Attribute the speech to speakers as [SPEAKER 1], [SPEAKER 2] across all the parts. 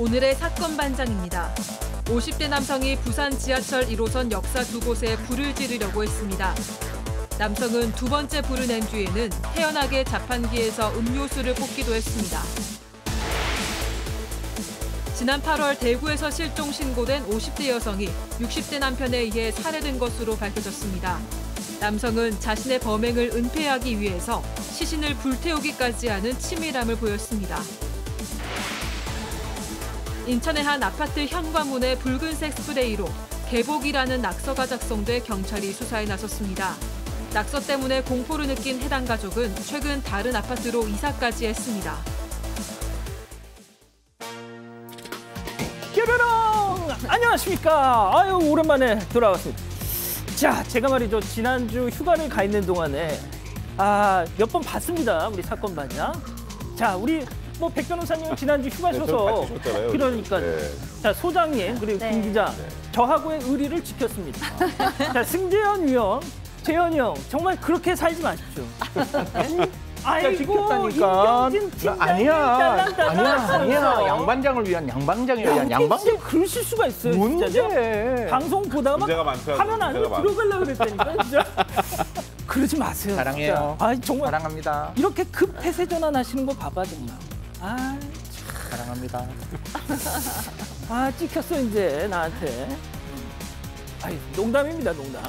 [SPEAKER 1] 오늘의 사건 반장입니다. 50대 남성이 부산 지하철 1호선 역사 두 곳에 불을 지르려고 했습니다. 남성은 두 번째 불을 낸 뒤에는 태연하게 자판기에서 음료수를 뽑기도 했습니다. 지난 8월 대구에서 실종 신고된 50대 여성이 60대 남편에 의해 살해된 것으로 밝혀졌습니다. 남성은 자신의 범행을 은폐하기 위해서 시신을 불태우기까지 하는 치밀함을 보였습니다. 인천의 한 아파트 현관문에 붉은색 스프레이로 개복이라는 낙서가 작성돼 경찰이 수사에 나섰습니다. 낙서 때문에 공포를 느낀 해당 가족은 최근 다른 아파트로 이사까지 했습니다. 뾰로롱!
[SPEAKER 2] 안녕하십니까? 아유 오랜만에 돌아왔습니다. 자, 제가 말이죠 지난주 휴가를 가 있는 동안에 아몇 번 봤습니다 우리 사건 반장. 자, 우리 뭐백 변호사님은 지난주 휴가셔서 네, 그러니까 네. 자 소장님 그리고 네. 김 기자 네. 저하고의 의리를 지켰습니다. 자 승재현 위원, 재현 형 정말 그렇게 살지 마십시오.
[SPEAKER 3] 음. 아이고 임경진 팀장님 아니야 아니야 아니야 아, 양반장을 위한 양반장을 위한 양반장 그러실 수가 있어요 문제 진짜. 방송 보다가 막 하면 안 들어가려고
[SPEAKER 2] 그랬다니까 진짜
[SPEAKER 3] 그러지 마세요 사랑해요 아 정말 사랑합니다
[SPEAKER 2] 이렇게 급 태세 전환하시는 거 봐봐 정말 아, 사랑합니다. 아, 아, 찍혔어, 이제, 나한테. 아이, 농담입니다, 농담.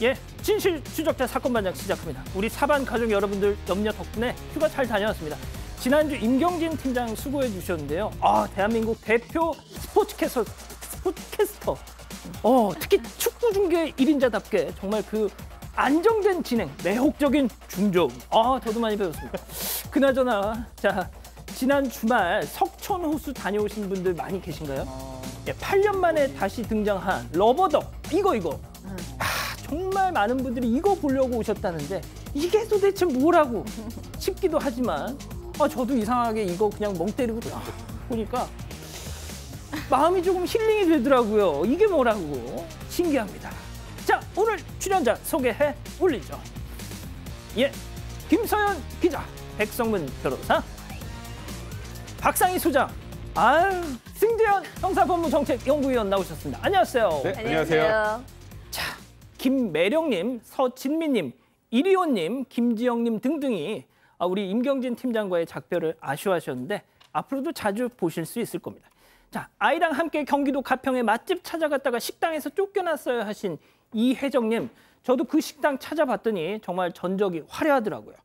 [SPEAKER 2] 예, 진실 추적자 사건 반장 시작합니다. 우리 사반 가족 여러분들 염려 덕분에 휴가 잘 다녀왔습니다. 지난주 임경진 팀장 수고해 주셨는데요. 아, 대한민국 대표 스포츠캐스터, 스포츠캐스터. 어, 특히 축구 중계 일인자답게 정말 그 안정된 진행, 매혹적인 중저 아, 저도 많이 배웠습니다. 그나저나, 자, 지난 주말 석촌 호수 다녀오신 분들 많이 계신가요? 아. 예, 8년 만에 다시 등장한 러버덕 이거 이거 아, 정말 많은 분들이 이거 보려고 오셨다는데 이게 도대체 뭐라고 싶기도 하지만 아, 저도 이상하게 이거 그냥 멍 때리고 아, 보니까 마음이 조금 힐링이 되더라고요. 이게 뭐라고 신기합니다. 자 오늘 출연자 소개해 올리죠. 예, 김서연 기자, 백성문 변호사, 박상희 소장, 아유 승재현 형사법무정책연구위원 나오셨습니다. 안녕하세요. 네, 안녕하세요. 자, 김매령님, 서진미님, 이리호님, 김지영님 등등이 아, 우리 임경진 팀장과의 작별을 아쉬워하셨는데 앞으로도 자주 보실 수 있을 겁니다. 자, 아이랑 함께 경기도 가평에 맛집 찾아갔다가 식당에서 쫓겨났어요 하신 이혜정님. 저도 그 식당 찾아봤더니 정말 전적이 화려하더라고요.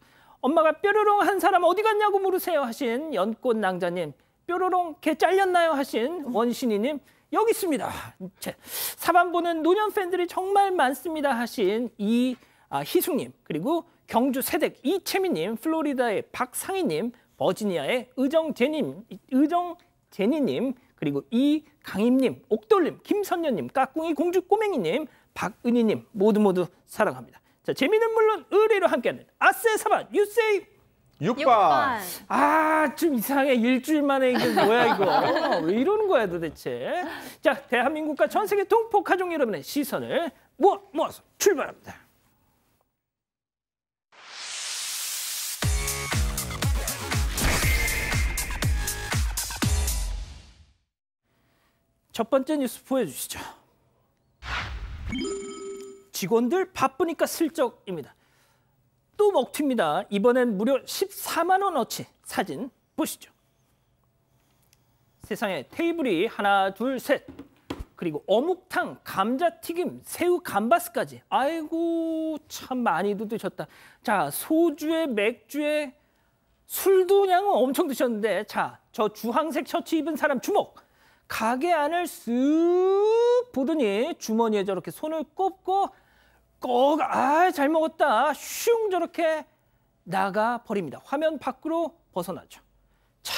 [SPEAKER 2] 엄마가 뾰로롱 한 사람 어디 갔냐고 물으세요 하신 연꽃 낭자님, 뾰로롱 개 잘렸나요 하신 원신이님 여기 있습니다. 사반 보는 노년 팬들이 정말 많습니다 하신 이 아, 희숙님 그리고 경주 세댁 이채미님, 플로리다의 박상희님, 버지니아의 의정제님의정제니님 그리고 이강임님, 옥돌님, 김선녀님, 까꿍이 공주 꼬맹이님, 박은희님 모두 모두 사랑합니다. 자, 재미는 물론 의뢰로 함께하는 아세 사반 유세이 6번. 아, 좀 이상해. 일주일 만에 이게 뭐야 이거. 왜 이러는 거야 도대체. 자, 대한민국과 전 세계 동포 가족 여러분의 시선을 모아 뭐, 모아서 출발합니다. 첫 번째 뉴스 보여주시죠. 직원들 바쁘니까 슬쩍입니다. 또 먹튀입니다. 이번엔 무려 14만 원어치 사진 보시죠. 세상에 테이블이 하나, 둘, 셋. 그리고 어묵탕, 감자튀김, 새우 감바스까지. 아이고 참 많이도 드셨다. 자 소주에 맥주에 술도 양은 엄청 드셨는데 자저 주황색 셔츠 입은 사람 주목. 가게 안을 쓱 보더니 주머니에 저렇게 손을 꼽고 꼭, 아, 잘 먹었다. 슝 저렇게 나가 버립니다. 화면 밖으로 벗어나죠. 자,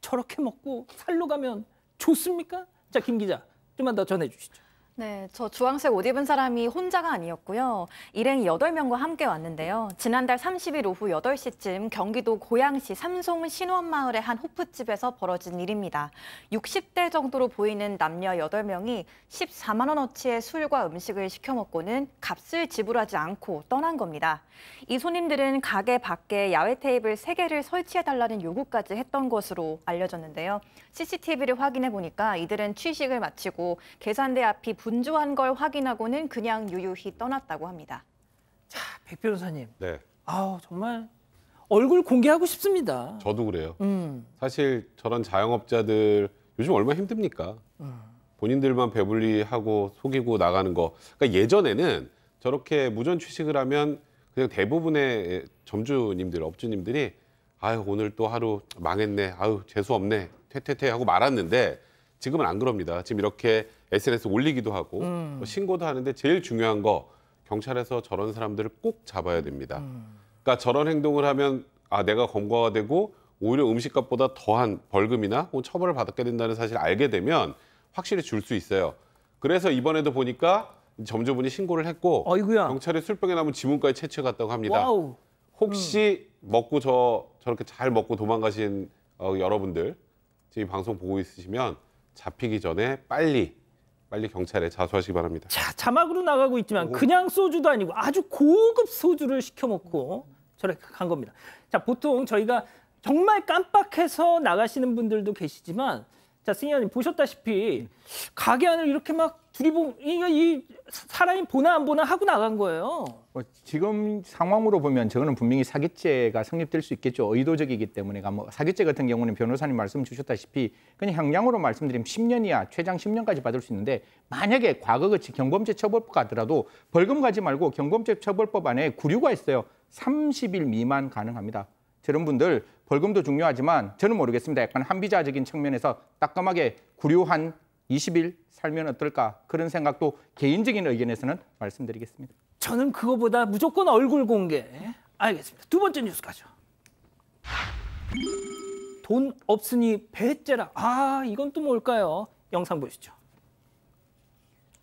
[SPEAKER 2] 저렇게 먹고 살로 가면 좋습니까? 자, 김 기자, 좀만 더 전해 주시죠.
[SPEAKER 4] 네, 저 주황색 옷 입은 사람이 혼자가 아니었고요. 일행이 8명과 함께 왔는데요. 지난달 30일 오후 8시쯤 경기도 고양시 삼송 신원마을의 한 호프집에서 벌어진 일입니다. 60대 정도로 보이는 남녀 8명이 14만 원어치의 술과 음식을 시켜 먹고는 값을 지불하지 않고 떠난 겁니다. 이 손님들은 가게 밖에 야외 테이블 3개를 설치해달라는 요구까지 했던 것으로 알려졌는데요. CCTV를 확인해 보니까 이들은 취식을 마치고 계산대 앞이 분주한 걸 확인하고는 그냥 유유히 떠났다고 합니다.
[SPEAKER 2] 자, 백 변호사님. 네. 아우, 정말 얼굴 공개하고 싶습니다.
[SPEAKER 5] 저도 그래요. 음. 사실 저런 자영업자들 요즘 얼마나 힘듭니까? 음. 본인들만 배불리하고 속이고 나가는 거. 그러니까 예전에는 저렇게 무전 취식을 하면 그냥 대부분의 점주님들, 업주님들이 아유 오늘 또 하루 망했네, 아유 재수 없네 퇴퇴퇴 하고 말았는데 지금은 안 그럽니다. 지금 이렇게 SNS 올리기도 하고 음. 신고도 하는데 제일 중요한 거 경찰에서 저런 사람들을 꼭 잡아야 됩니다. 음. 그러니까 저런 행동을 하면 아 내가 검거가 되고 오히려 음식값보다 더한 벌금이나 혹은 처벌을 받게 된다는 사실을 알게 되면 확실히 줄 수 있어요. 그래서 이번에도 보니까 점주분이 신고를 했고 어이구야. 경찰이 술병에 남은 지문까지 채취해 갔다고 합니다. 와우. 혹시 음. 먹고 저 저렇게 잘 먹고 도망가신 어, 여러분들 지금 방송 보고 있으시면 잡히기 전에 빨리 빨리 경찰에 자수하시기 바랍니다. 자,
[SPEAKER 2] 자막으로 나가고 있지만 그냥 소주도 아니고 아주 고급 소주를 시켜 먹고 저렇게 간 겁니다. 자, 보통 저희가 정말 깜빡해서 나가시는 분들도 계시지만 자, 승희님 보셨다시피 가게 안을 이렇게 막 둘이 보이 사람이 보나 안 보나 하고 나간 거예요.
[SPEAKER 3] 뭐 지금 상황으로 보면 저거는 분명히 사기죄가 성립될 수 있겠죠. 의도적이기 때문에 그러니까 뭐 사기죄 같은 경우는 변호사님 말씀 주셨다시피 그냥 형량으로 말씀드리면 10년이야 최장 10년까지 받을 수 있는데 만약에 과거같이 경범죄 처벌법 가더라도 벌금 가지 말고 경범죄 처벌법 안에 구류가 있어요. 30일 미만 가능합니다. 저런 분들 벌금도 중요하지만 저는 모르겠습니다. 약간 한비자적인 측면에서 따끔하게 구류한 20일 살면 어떨까 그런 생각도 개인적인 의견에서는 말씀드리겠습니다. 저는 그거보다 무조건 얼굴 공개. 알겠습니다. 두 번째 뉴스 가죠.
[SPEAKER 2] 돈 없으니 배째라. 아, 이건 또 뭘까요? 영상 보시죠.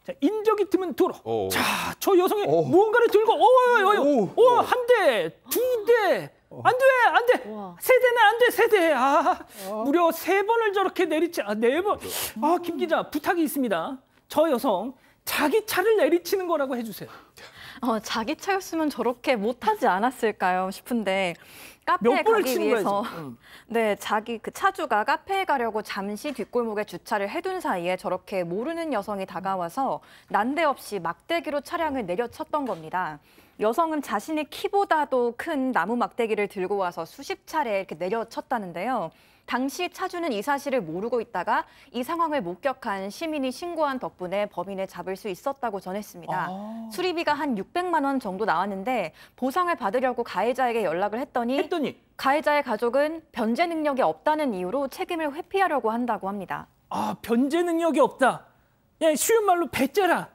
[SPEAKER 2] 자, 인적이 틈은 도로. 오. 어, 어. 자, 저 여성이 오. 어. 무언가를 들고 오, 오, 오, 한 대, 두 대. 안 돼, 안 돼. 세 대는 안 돼, 세 대. 아, 어. 무려 세 번을 저렇게 내리치, 아, 네 번. 아, 김 기자, 부탁이 있습니다. 저 여성, 자기 차를 내리치는 거라고 해주세요.
[SPEAKER 4] 어, 자기 차였으면 저렇게 못하지 않았을까요 싶은데 카페에 가기 위해서 응. 네 자기 그 차주가 카페에 가려고 잠시 뒷골목에 주차를 해둔 사이에 저렇게 모르는 여성이 다가와서 난데없이 막대기로 차량을 내려쳤던 겁니다. 여성은 자신의 키보다도 큰 나무 막대기를 들고 와서 수십 차례 이렇게 내려쳤다는데요. 당시 차주는 이 사실을 모르고 있다가 이 상황을 목격한 시민이 신고한 덕분에 범인을 잡을 수 있었다고 전했습니다. 아... 수리비가 한 600만 원 정도 나왔는데 보상을 받으려고 가해자에게 연락을 했더니, 했더니... 가해자의 가족은 변제 능력이 없다는 이유로 책임을 회피하려고 한다고 합니다.
[SPEAKER 3] 아,
[SPEAKER 2] 변제 능력이 없다. 야, 쉬운 말로 배째라.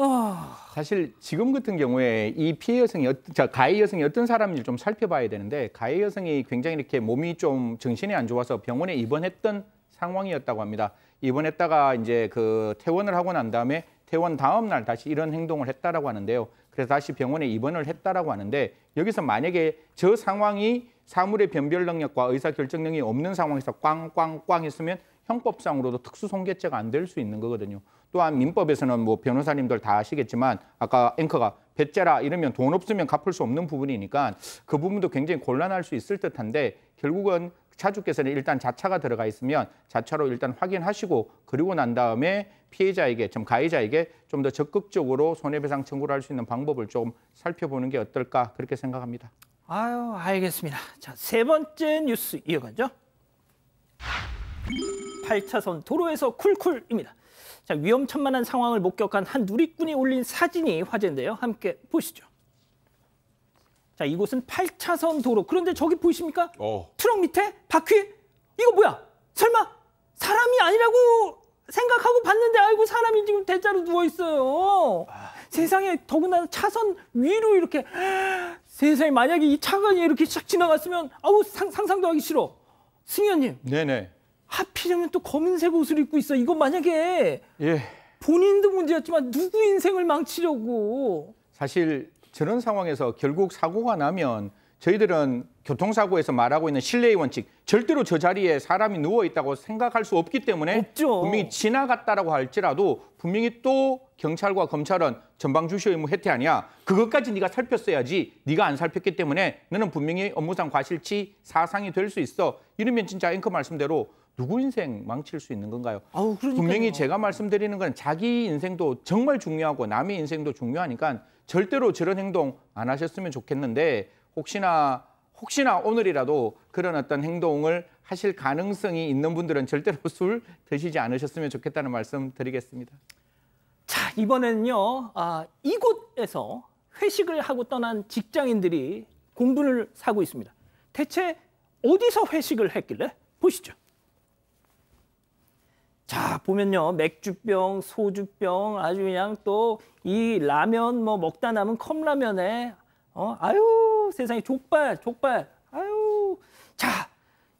[SPEAKER 2] 어...
[SPEAKER 3] 사실 지금 같은 경우에 이 피해 여성이 어, 자 가해 여성이 어떤 사람인지 좀 살펴봐야 되는데 가해 여성이 굉장히 이렇게 몸이 좀 정신이 안 좋아서 병원에 입원했던 상황이었다고 합니다. 입원했다가 이제 그 퇴원을 하고 난 다음에 퇴원 다음 날 다시 이런 행동을 했다라고 하는데요. 그래서 다시 병원에 입원을 했다라고 하는데 여기서 만약에 저 상황이 사물의 변별 능력과 의사 결정 능력이 없는 상황에서 꽝꽝꽝 했으면 형법상으로도 특수손괴죄가 안 될 수 있는 거거든요. 또한 민법에서는 뭐 변호사님들 다 아시겠지만 아까 앵커가 배째라 이러면 돈 없으면 갚을 수 없는 부분이니까 그 부분도 굉장히 곤란할 수 있을 듯한데 결국은 차주께서는 일단 자차가 들어가 있으면 자차로 일단 확인하시고 그리고 난 다음에 피해자에게 좀 가해자에게 좀 더 적극적으로 손해배상 청구를 할 수 있는 방법을 좀 살펴보는 게 어떨까 그렇게 생각합니다.
[SPEAKER 2] 아유 알겠습니다. 자
[SPEAKER 3] 세 번째 뉴스 이어가죠.
[SPEAKER 2] 8차선 도로에서 쿨쿨입니다. 자, 위험천만한 상황을 목격한 한 누리꾼이 올린 사진이 화제인데요. 함께 보시죠. 자, 이곳은 8차선 도로. 그런데 저기 보이십니까? 어. 트럭 밑에 바퀴? 이거 뭐야? 설마 사람이 아니라고 생각하고 봤는데 아이고 사람이 지금 대자로 누워 있어요. 아... 세상에 더군다나 차선 위로 이렇게 세상에 만약에 이 차가 이렇게 샥 지나갔으면 아우 상상도 하기 싫어. 승현님. 네네. 하필이면 또 검은색 옷을 입고 있어. 이거 만약에 예. 본인도 문제였지만 누구 인생을 망치려고.
[SPEAKER 3] 사실 저런 상황에서 결국 사고가 나면 저희들은 교통사고에서 말하고 있는 신뢰의 원칙 절대로 저 자리에 사람이 누워 있다고 생각할 수 없기 때문에 없죠. 분명히 지나갔다라고 할지라도 분명히 또 경찰과 검찰은 전방주시 의무 혜택 아니야 그것까지 네가 살폈어야지 네가 안 살폈기 때문에 너는 분명히 업무상 과실치 사상이 될 수 있어 이러면 진짜 앵커 말씀대로 누구 인생 망칠 수 있는 건가요? 아우, 분명히 제가 말씀드리는 건 자기 인생도 정말 중요하고 남의 인생도 중요하니까 절대로 저런 행동 안 하셨으면 좋겠는데 혹시나 혹시나 오늘이라도 그런 어떤 행동을 하실 가능성이 있는 분들은 절대로 술 드시지 않으셨으면 좋겠다는 말씀 드리겠습니다.
[SPEAKER 2] 자, 이번에는요. 아, 이곳에서 회식을 하고 떠난 직장인들이 공분을 사고 있습니다. 대체 어디서 회식을 했길래? 보시죠. 자 보면요 맥주병, 소주병 아주 그냥 또 이 라면 뭐 먹다 남은 컵라면에 어 아유 세상에 족발 족발 아유 자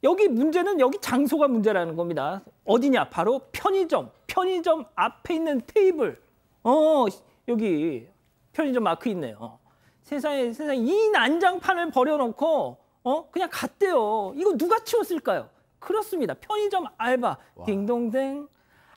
[SPEAKER 2] 여기 문제는 여기 장소가 문제라는 겁니다 어디냐 바로 편의점 편의점 앞에 있는 테이블 어 여기 편의점 마크 있네요 세상에 세상에 이 난장판을 버려놓고 어 그냥 갔대요 이거 누가 치웠을까요? 그렇습니다. 편의점 알바, 와. 딩동댕.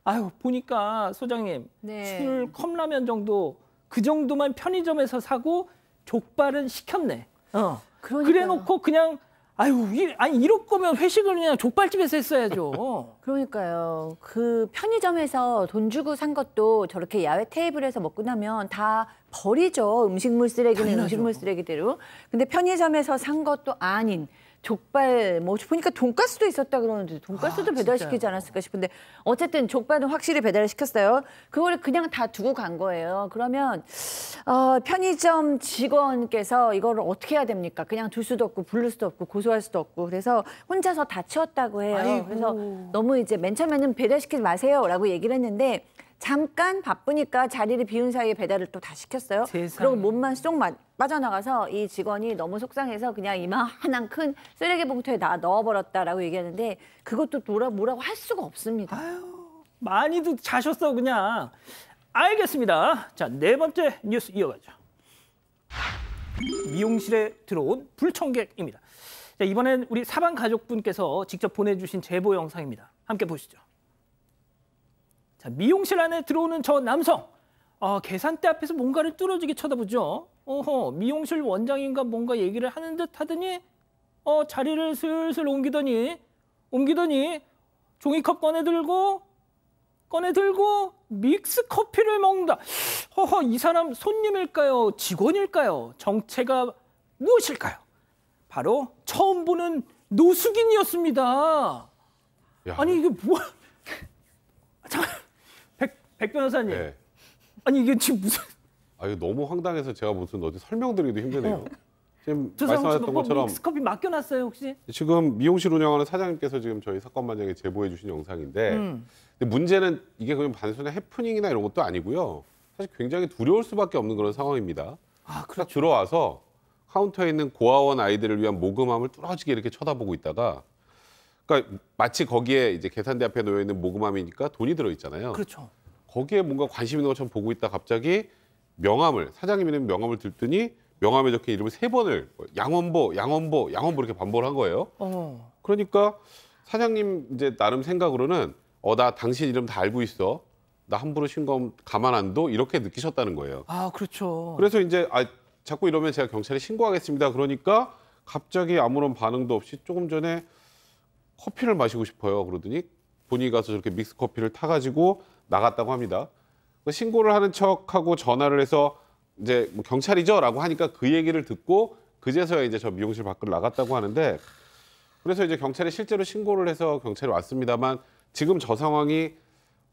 [SPEAKER 2] 아유 보니까 소장님 네. 술 컵라면 정도 그 정도만 편의점에서 사고 족발은 시켰네. 어. 그 그래놓고 그냥 아유 이, 아니 이럴 거면 회식을 그냥 족발집에서 했어야죠.
[SPEAKER 6] 그러니까요. 그 편의점에서 돈 주고 산 것도 저렇게 야외 테이블에서 먹고 나면 다 버리죠. 음식물 쓰레기는 당연하죠. 음식물 쓰레기대로. 근데 편의점에서 산 것도 아닌 족발 뭐 보니까 돈가스도 있었다 그러는데 돈가스도 아, 배달시키지 않았을까 싶은데 어쨌든 족발은 확실히 배달을 시켰어요. 그걸 그냥 다 두고 간 거예요. 그러면 어, 편의점 직원께서 이걸 어떻게 해야 됩니까? 그냥 둘 수도 없고 부를 수도 없고 고소할 수도 없고 그래서 혼자서 다 치웠다고 해요. 아이고. 그래서 너무 이제 맨 처음에는 배달시키지 마세요라고 얘기를 했는데 잠깐 바쁘니까 자리를 비운 사이에 배달을 또 다 시켰어요. 그리고 몸만 쏙 마, 빠져나가서 이 직원이 너무 속상해서 그냥 이만한 큰 쓰레기 봉투에 다 넣어버렸다라고 얘기하는데
[SPEAKER 2] 그것도 뭐라, 뭐라고 할 수가 없습니다. 아유, 많이도 자셨어 그냥. 알겠습니다. 자, 네 번째 뉴스 이어가죠. 미용실에 들어온 불청객입니다. 자, 이번엔 우리 사방 가족분께서 직접 보내주신 제보 영상입니다. 함께 보시죠. 자, 미용실 안에 들어오는 저 남성. 어, 계산대 앞에서 뭔가를 뚫어지게 쳐다보죠. 어허, 미용실 원장인가 뭔가 얘기를 하는 듯 하더니 어, 자리를 슬슬 옮기더니 옮기더니 종이컵 꺼내들고 꺼내들고 믹스 커피를 먹는다. 허허, 이 사람 손님일까요? 직원일까요? 정체가 무엇일까요? 바로 처음 보는 노숙인이었습니다. 야. 아니 이게 뭐야? 잠깐 백 변호사님.
[SPEAKER 5] 네. 아니 이게 지금 무슨? 아 이거 너무 황당해서 제가 무슨 어디 설명드리기도 힘드네요. 어. 지금 말씀하셨던 것처럼 믹스커피
[SPEAKER 2] 맡겨놨어요 혹시?
[SPEAKER 5] 지금 미용실 운영하는 사장님께서 지금 저희 사건 반장에 제보해 주신 영상인데 음. 근데 문제는 이게 그냥 단순한 해프닝이나 이런 것도 아니고요. 사실 굉장히 두려울 수밖에 없는 그런 상황입니다. 아, 그렇죠. 들어와서 카운터에 있는 고아원 아이들을 위한 모금함을 뚫어지게 이렇게 쳐다보고 있다가 그러니까 마치 거기에 이제 계산대 앞에 놓여 있는 모금함이니까 돈이 들어 있잖아요. 그렇죠. 거기에 뭔가 관심 있는 것처럼 보고 있다 갑자기 명함을 사장님 이름 명함을 들더니 명함에 적힌 이름을 세 번을 뭐 양원보, 양원보, 양원보 이렇게 반복을 한 거예요. 어. 그러니까 사장님 이제 나름 생각으로는 어나 당신 이름 다 알고 있어. 나 함부로 신검하면 가만 안 둬. 이렇게 느끼셨다는 거예요. 아, 그렇죠. 그래서 이제 아 자꾸 이러면 제가 경찰에 신고하겠습니다. 그러니까 갑자기 아무런 반응도 없이 조금 전에 커피를 마시고 싶어요. 그러더니 본인이 가서 저렇게 믹스 커피를 타가지고 나갔다고 합니다. 그 신고를 하는 척하고 전화를 해서 이제 뭐 경찰이죠라고 하니까 그 얘기를 듣고 그제서야 이제 저 미용실 밖을 나갔다고 하는데 그래서 이제 경찰에 실제로 신고를 해서 경찰이 왔습니다만 지금 저 상황이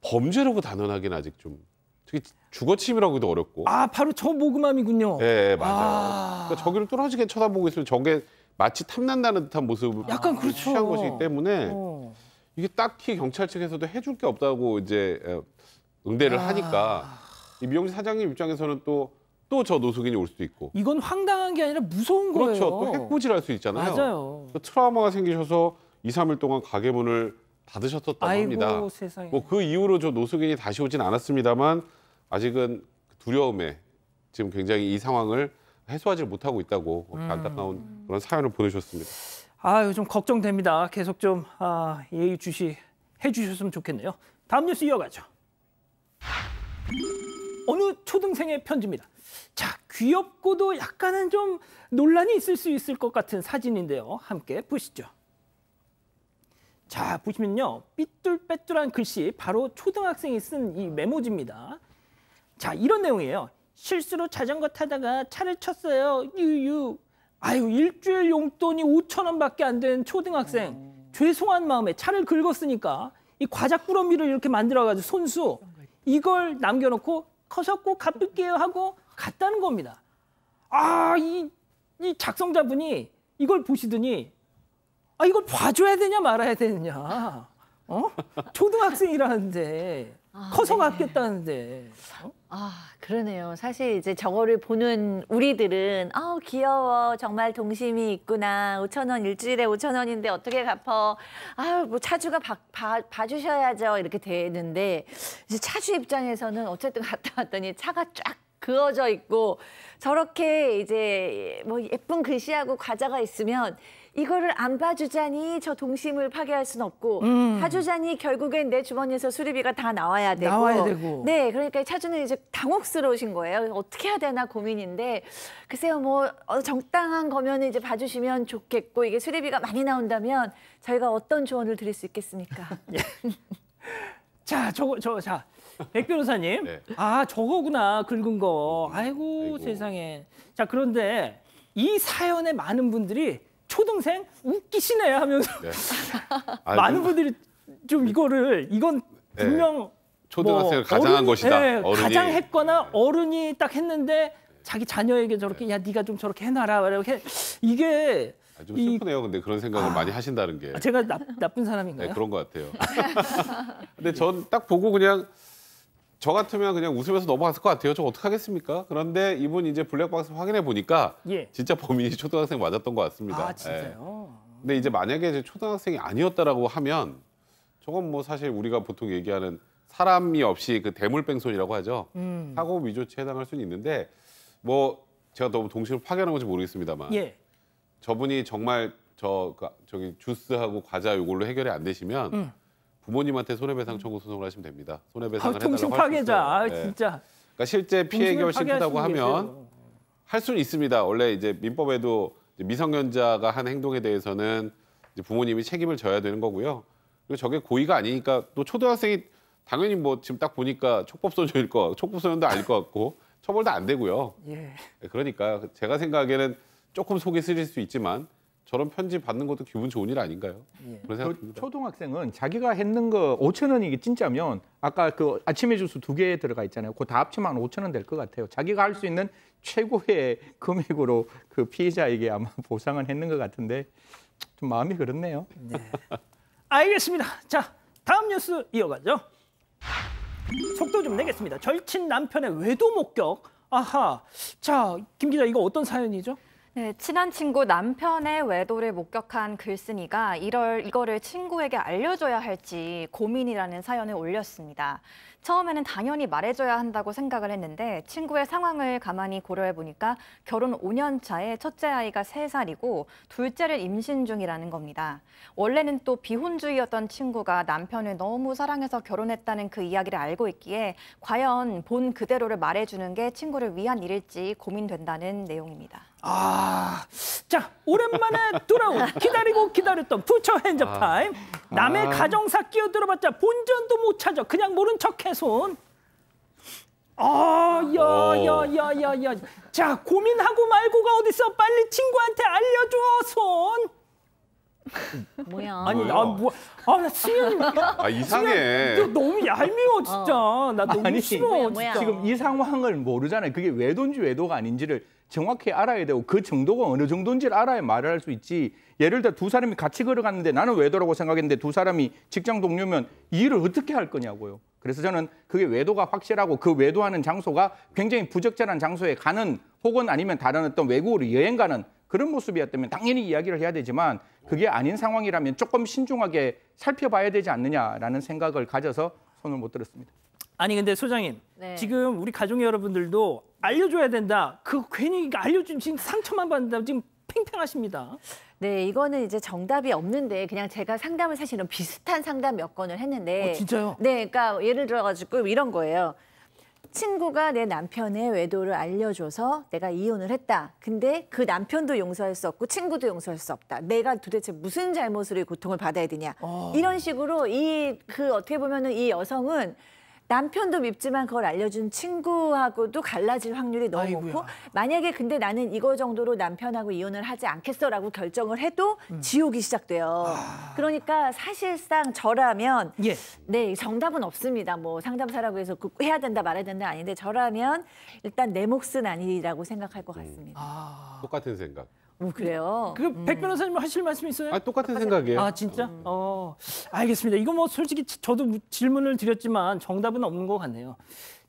[SPEAKER 5] 범죄라고 단언하기는 아직 좀 특히 주거침이라고도 해 어렵고 아 바로 저 모금함이군요. 예, 예 맞아요. 아... 그러니까 저기를 뚫어지게 쳐다보고 있으면 저게 마치 탐난다는 듯한 모습을 약간 그렇죠. 취한 것이기 때문에 어. 이게 딱히 경찰 측에서도 해줄 게 없다고 이제 응대를 아... 하니까 이 미용실 사장님 입장에서는 또 또 저 노숙인이 올 수도 있고
[SPEAKER 2] 이건 황당한 게 아니라 무서운 그렇죠. 거예요. 그렇죠. 또 해코질할 수
[SPEAKER 5] 있잖아요. 맞아요. 트라우마가 생기셔서 2, 3일 동안 가게문을 닫으셨었다고 합니다. 뭐 그 이후로 저 노숙인이 다시 오진 않았습니다만 아직은 그 두려움에 지금 굉장히 이 상황을 해소하지 못하고 있다고 음. 안타까운 그런 사연을 보내셨습니다
[SPEAKER 2] 아유 좀 걱정됩니다. 계속 좀 아, 예의 주시 해주셨으면 좋겠네요. 다음 뉴스 이어가죠. 어느 초등생의 편지입니다. 자, 귀엽고도 약간은 좀 논란이 있을 수 있을 것 같은 사진인데요. 함께 보시죠. 자, 보시면요. 삐뚤빼뚤한 글씨, 바로 초등학생이 쓴 이 메모지입니다. 자, 이런 내용이에요. 실수로 자전거 타다가 차를 쳤어요. 유유. 아유 일주일 용돈이 5천 원밖에 안 되는 초등학생 음. 죄송한 마음에 차를 긁었으니까 이 과자 꾸러미를 이렇게 만들어가지고 손수 이걸 남겨놓고 커서 고 갚을게요 하고 갔다는 겁니다. 아이 이 작성자분이 이걸 보시더니 아 이걸 봐줘야 되냐 말아야 되느냐 어 초등학생이라는데 아, 커서 네. 갔겠다는데. 어?
[SPEAKER 6] 아, 그러네요. 사실 이제 저거를 보는 우리들은 아, 귀여워. 정말 동심이 있구나. 5천 원 일주일에 5천 원인데 어떻게 갚어? 아유, 뭐 차주가 봐, 봐, 봐주셔야죠. 이렇게 되는데 이제 차주 입장에서는 어쨌든 갔다 왔더니 차가 쫙 그어져 있고 저렇게 이제 뭐 예쁜 글씨하고 과자가 있으면 이거를 안 봐주자니 저 동심을 파괴할 수는 없고 음. 봐주자니 결국엔 내 주머니에서 수리비가 다 나와야 되고. 나와야 되고. 네, 그러니까 차주는 이제 당혹스러우신 거예요. 어떻게 해야 되나 고민인데 글쎄요, 뭐 적당한 어, 거면 이제 봐주시면 좋겠고 이게 수리비가 많이 나온다면 저희가 어떤 조언을 드릴 수 있겠습니까? 예.
[SPEAKER 2] 자, 저거 저 자. 백 변호사님. 네. 아, 저거구나. 긁은 거. 아이고, 아이고, 세상에. 자, 그런데 이 사연에 많은 분들이 초등생 웃기시네 하면서 네. 아, 많은 분들이 좀 이거를 이건 네. 분명 뭐 초등학생을 뭐 가장한 것이다.
[SPEAKER 3] 네, 어른이.
[SPEAKER 5] 가장
[SPEAKER 2] 했거나 어른이 딱 했는데 자기 자녀에게 저렇게 네. 야 네가 좀 저렇게 해놔라 이렇게
[SPEAKER 5] 이게 아, 좀 슬프네요. 이... 근데 그런 생각을 아... 많이 하신다는 게 아, 제가 나, 나쁜 사람인가요? 네, 그런 것 같아요. 근데 전 딱 보고 그냥 저 같으면 그냥 웃으면서 넘어갔을 것 같아요. 저 어떡하겠습니까? 그런데 이분 이제 블랙박스 확인해 보니까 예. 진짜 범인이 초등학생 맞았던 것 같습니다. 아, 진짜요? 예. 근데 이제 만약에 이제 초등학생이 아니었다라고 하면 저건 뭐 사실 우리가 보통 얘기하는 사람이 없이 그대물뺑소니라고 하죠. 음. 사고 위조죄에 해당할 수는 있는데 뭐 제가 너무 동시에 파괴하는 건지 모르겠습니다만 예. 저분이 정말 저 그 저기 주스하고 과자 요걸로 해결이 안 되시면 음. 부모님한테 손해배상 청구 소송을 하시면 됩니다. 손해배상을 아, 통신 파괴자, 아, 네. 진짜. 그러니까 실제 피해경이 훨씬 다고 하면 할 수는 있습니다. 원래 이제 민법에도 미성년자가 한 행동에 대해서는 부모님이 책임을 져야 되는 거고요. 그리고 저게 고의가 아니니까 또 초등학생이 당연히 뭐 지금 딱 보니까 촉법소년일 거, 촉법소년도 아닐 것 같고 처벌도 안 되고요. 예. 네, 그러니까 제가 생각에는 조금 속이 쓰릴 수 있지만 저런 편지 받는 것도 기분 좋은 일 아닌가요? 예. 그런 생각입 초등학생은 자기가 했는 거 5천 원이 진짜면 아까 그 아침에 주스 두개 들어가
[SPEAKER 3] 있잖아요. 그 다 합치면 5천 원 될 것 같아요. 자기가 할 수 있는 최고의 금액으로 그 피해자에게 아마 보상을 했는 것 같은데 좀 마음이 그렇네요. 네.
[SPEAKER 2] 알겠습니다. 자 다음 뉴스 이어가죠. 속도 좀 내겠습니다. 절친 남편의 외도 목격. 아하. 자, 김 기자 이거 어떤 사연이죠?
[SPEAKER 4] 네, 친한 친구 남편의 외도를 목격한 글쓴이가 이럴 이거를 친구에게 알려줘야 할지 고민이라는 사연을 올렸습니다. 처음에는 당연히 말해줘야 한다고 생각을 했는데 친구의 상황을 가만히 고려해 보니까 결혼 5년 차에 첫째 아이가 3살이고 둘째를 임신 중이라는 겁니다. 원래는 또 비혼주의였던 친구가 남편을 너무 사랑해서 결혼했다는 그 이야기를 알고 있기에 과연 본 그대로를 말해주는 게 친구를 위한 일일지 고민된다는 내용입니다.
[SPEAKER 2] 아, 자 오랜만에 돌아온 기다리고 기다렸던 부처 핸즈 타임. 아. 남의 아. 가정사 끼어들어봤자 본전도 못 찾아 그냥 모른 척해서 손. 아, 야, 야, 야, 야, 야. 자, 고민하고 말고가 어딨어? 빨리 친구한테 알려줘, 손. 뭐야? 아니, 아, 뭐, 아, 나 승현이. 아, 이상해. 너 너무 얄미워, 어. 진짜.
[SPEAKER 3] 나 너무 아니, 싫어. 뭐야, 뭐야. 진짜. 지금 이 상황을 모르잖아요. 그게 외도인지 외도가 아닌지를 정확히 알아야 되고 그 정도가 어느 정도인지를 알아야 말을 할 수 있지. 예를 들어 두 사람이 같이 걸어갔는데 나는 외도라고 생각했는데 두 사람이 직장 동료면 이 일을 어떻게 할 거냐고요. 그래서 저는 그게 외도가 확실하고 그 외도하는 장소가 굉장히 부적절한 장소에 가는 혹은 아니면 다른 어떤 외국으로 여행 가는 그런 모습이었다면 당연히 이야기를 해야 되지만 그게 아닌 상황이라면 조금 신중하게 살펴봐야 되지 않느냐라는 생각을 가져서 손을 못 들었습니다. 아니 근데 소장님 네. 지금 우리 가족 여러분들도 알려줘야 된다. 그 괜히 알려주면 지금 상처만
[SPEAKER 2] 받는다. 지금 팽팽하십니다.
[SPEAKER 6] 네, 이거는 이제 정답이 없는데 그냥 제가 상담을 사실은 비슷한 상담 몇 건을 했는데 어, 진짜요? 네, 그러니까 예를 들어가지고 이런 거예요. 친구가 내 남편의 외도를 알려줘서 내가 이혼을 했다. 근데 그 남편도 용서할 수 없고 친구도 용서할 수 없다. 내가 도대체 무슨 잘못으로 고통을 받아야 되냐. 어... 이런 식으로 이 그 어떻게 보면은 이 여성은 남편도 밉지만 그걸 알려준 친구하고도 갈라질 확률이 너무 아이고야. 높고 만약에 근데 나는 이거 정도로 남편하고 이혼을 하지 않겠어라고 결정을 해도 음. 지옥이 시작돼요. 아... 그러니까 사실상 저라면 예. 네 정답은 없습니다. 뭐 상담사라고 해서 그 해야 된다 말해야 된다 아닌데 저라면 일단 내 몫은 아니라고 생각할 것 같습니다. 음.
[SPEAKER 5] 아... 똑같은 생각.
[SPEAKER 2] 오, 그래요? 그백 음. 변호사님 하실 말씀 있어요? 아, 똑같은 생각이에요. 아, 진짜? 음. 어, 알겠습니다. 이거 뭐 솔직히 저도 질문을 드렸지만 정답은 없는 것 같네요.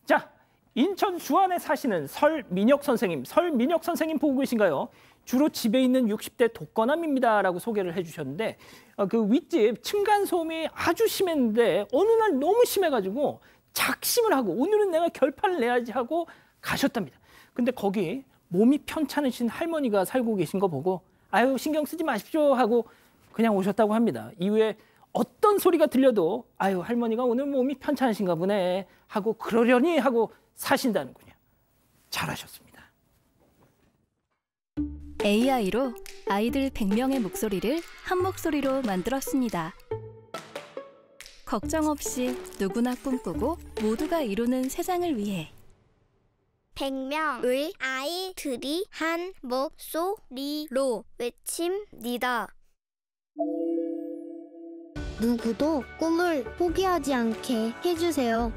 [SPEAKER 2] 자, 인천 주안에 사시는 설민혁 선생님. 설민혁 선생님 보고 계신가요? 주로 집에 있는 60대 독거남입니다라고 소개를 해주셨는데 어, 그 윗집 층간소음이 아주 심했는데 어느 날 너무 심해가지고 작심을 하고 오늘은 내가 결판을 내야지 하고 가셨답니다. 근데 거기 몸이 편찮으신 할머니가 살고 계신 거 보고 아유 신경 쓰지 마십시오 하고 그냥 오셨다고 합니다. 이후에 어떤 소리가 들려도 아유 할머니가 오늘 몸이 편찮으신가 보네 하고 그러려니 하고 사신다는군요. 잘하셨습니다.
[SPEAKER 4] AI로 아이들 100명의 목소리를 한 목소리로 만들었습니다. 걱정 없이 누구나 꿈꾸고 모두가 이루는 세상을
[SPEAKER 2] 위해
[SPEAKER 1] 백명의 아이들이 한
[SPEAKER 2] 목소리로 외칩니다. 누구도 꿈을 포기하지 않게 해주세요.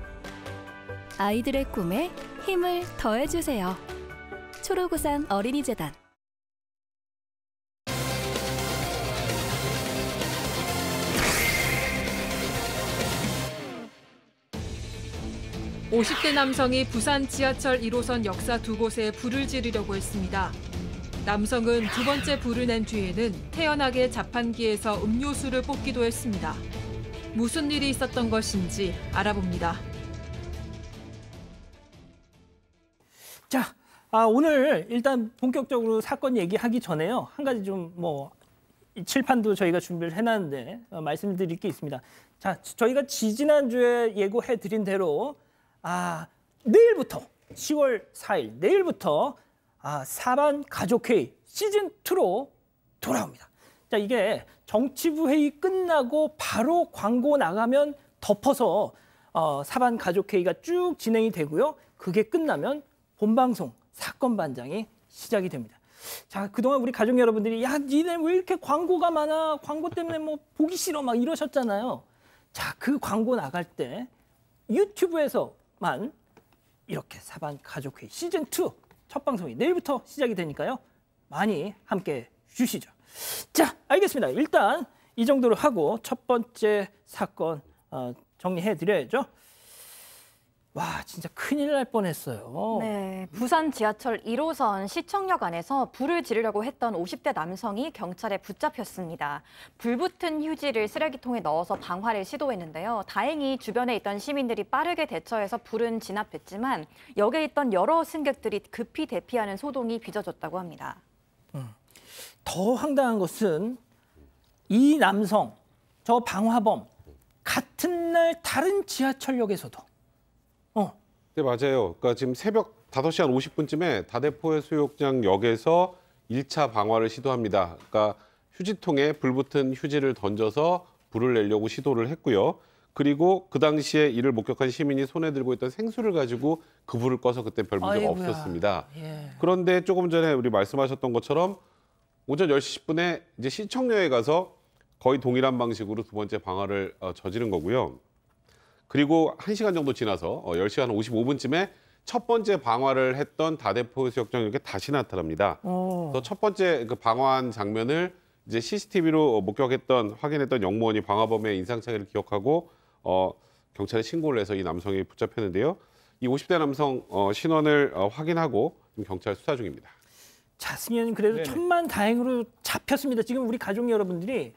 [SPEAKER 2] 아이들의
[SPEAKER 4] 꿈에 힘을 더해주세요. 초록우산 어린이재단
[SPEAKER 1] 50대 남성이 부산 지하철 1호선 역사 두 곳에 불을 지르려고 했습니다. 남성은 두 번째 불을 낸 뒤에는 태연하게 자판기에서 음료수를 뽑기도 했습니다. 무슨 일이 있었던 것인지 알아봅니다.
[SPEAKER 2] 자, 아, 오늘 일단 본격적으로 사건 얘기하기 전에요. 한 가지 좀뭐 칠판도 저희가 준비를 해놨는데 어, 말씀드릴 게 있습니다. 자, 저희가 지지난주에 예고해드린 대로 아, 내일부터 10월 4일 내일부터 아, 사반 가족회의 시즌 2로 돌아옵니다. 자, 이게 정치부 회의 끝나고 바로 광고 나가면 덮어서 어, 사반 가족회의가 쭉 진행이 되고요. 그게 끝나면 본방송 사건 반장이 시작이 됩니다. 자, 그동안 우리 가족 여러분들이 야, 니네 왜 이렇게 광고가 많아? 광고 때문에 뭐 보기 싫어 막 이러셨잖아요. 자, 그 광고 나갈 때 유튜브에서 만 이렇게 사반 가족회 시즌 2 첫 방송이 내일부터 시작이 되니까요. 많이 함께 주시죠. 자, 알겠습니다. 일단 이 정도로 하고 첫 번째 사건 어, 정리해 드려야죠. 와 진짜 큰일 날 뻔했어요.
[SPEAKER 4] 네, 부산 지하철 1호선 시청역 안에서 불을 지르려고 했던 50대 남성이 경찰에 붙잡혔습니다. 불붙은 휴지를 쓰레기통에 넣어서 방화를 시도했는데요. 다행히 주변에 있던 시민들이 빠르게 대처해서 불은 진압했지만 역에 있던 여러 승객들이 급히 대피하는 소동이 빚어졌다고 합니다. 음,
[SPEAKER 2] 더 황당한 것은 이 남성, 저 방화범 같은 날 다른 지하철역에서도
[SPEAKER 5] 네, 맞아요. 그러니까 지금 새벽 5시 한 50분쯤에 다대포해 수욕장 역에서 1차 방화를 시도합니다. 그러니까 휴지통에 불붙은 휴지를 던져서 불을 내려고 시도를 했고요. 그리고 그 당시에 이를 목격한 시민이 손에 들고 있던 생수를 가지고 그 불을 꺼서 그때 별 문제가 아이고야. 없었습니다. 예. 그런데 조금 전에 우리 말씀하셨던 것처럼 오전 10시 10분에 이제 시청료에 가서 거의 동일한 방식으로 두 번째 방화를 어, 저지른 거고요. 그리고 1시간 정도 지나서 10시간 어, 55분쯤에 첫 번째 방화를 했던 다대포 수역장이 이렇게 다시 나타납니다. 오. 어. 그래서 첫 번째 그 방화한 장면을 이제 CCTV로 목격했던 확인했던 영무원이 방화범의 인상착의를 기억하고 어, 경찰에 신고를 해서 이 남성이 붙잡혔는데요. 이 50대 남성 어, 신원을 어, 확인하고 지금 경찰 수사 중입니다.
[SPEAKER 2] 자승현 그래도 네네. 천만 다행으로 잡혔습니다. 지금 우리 가족 여러분들이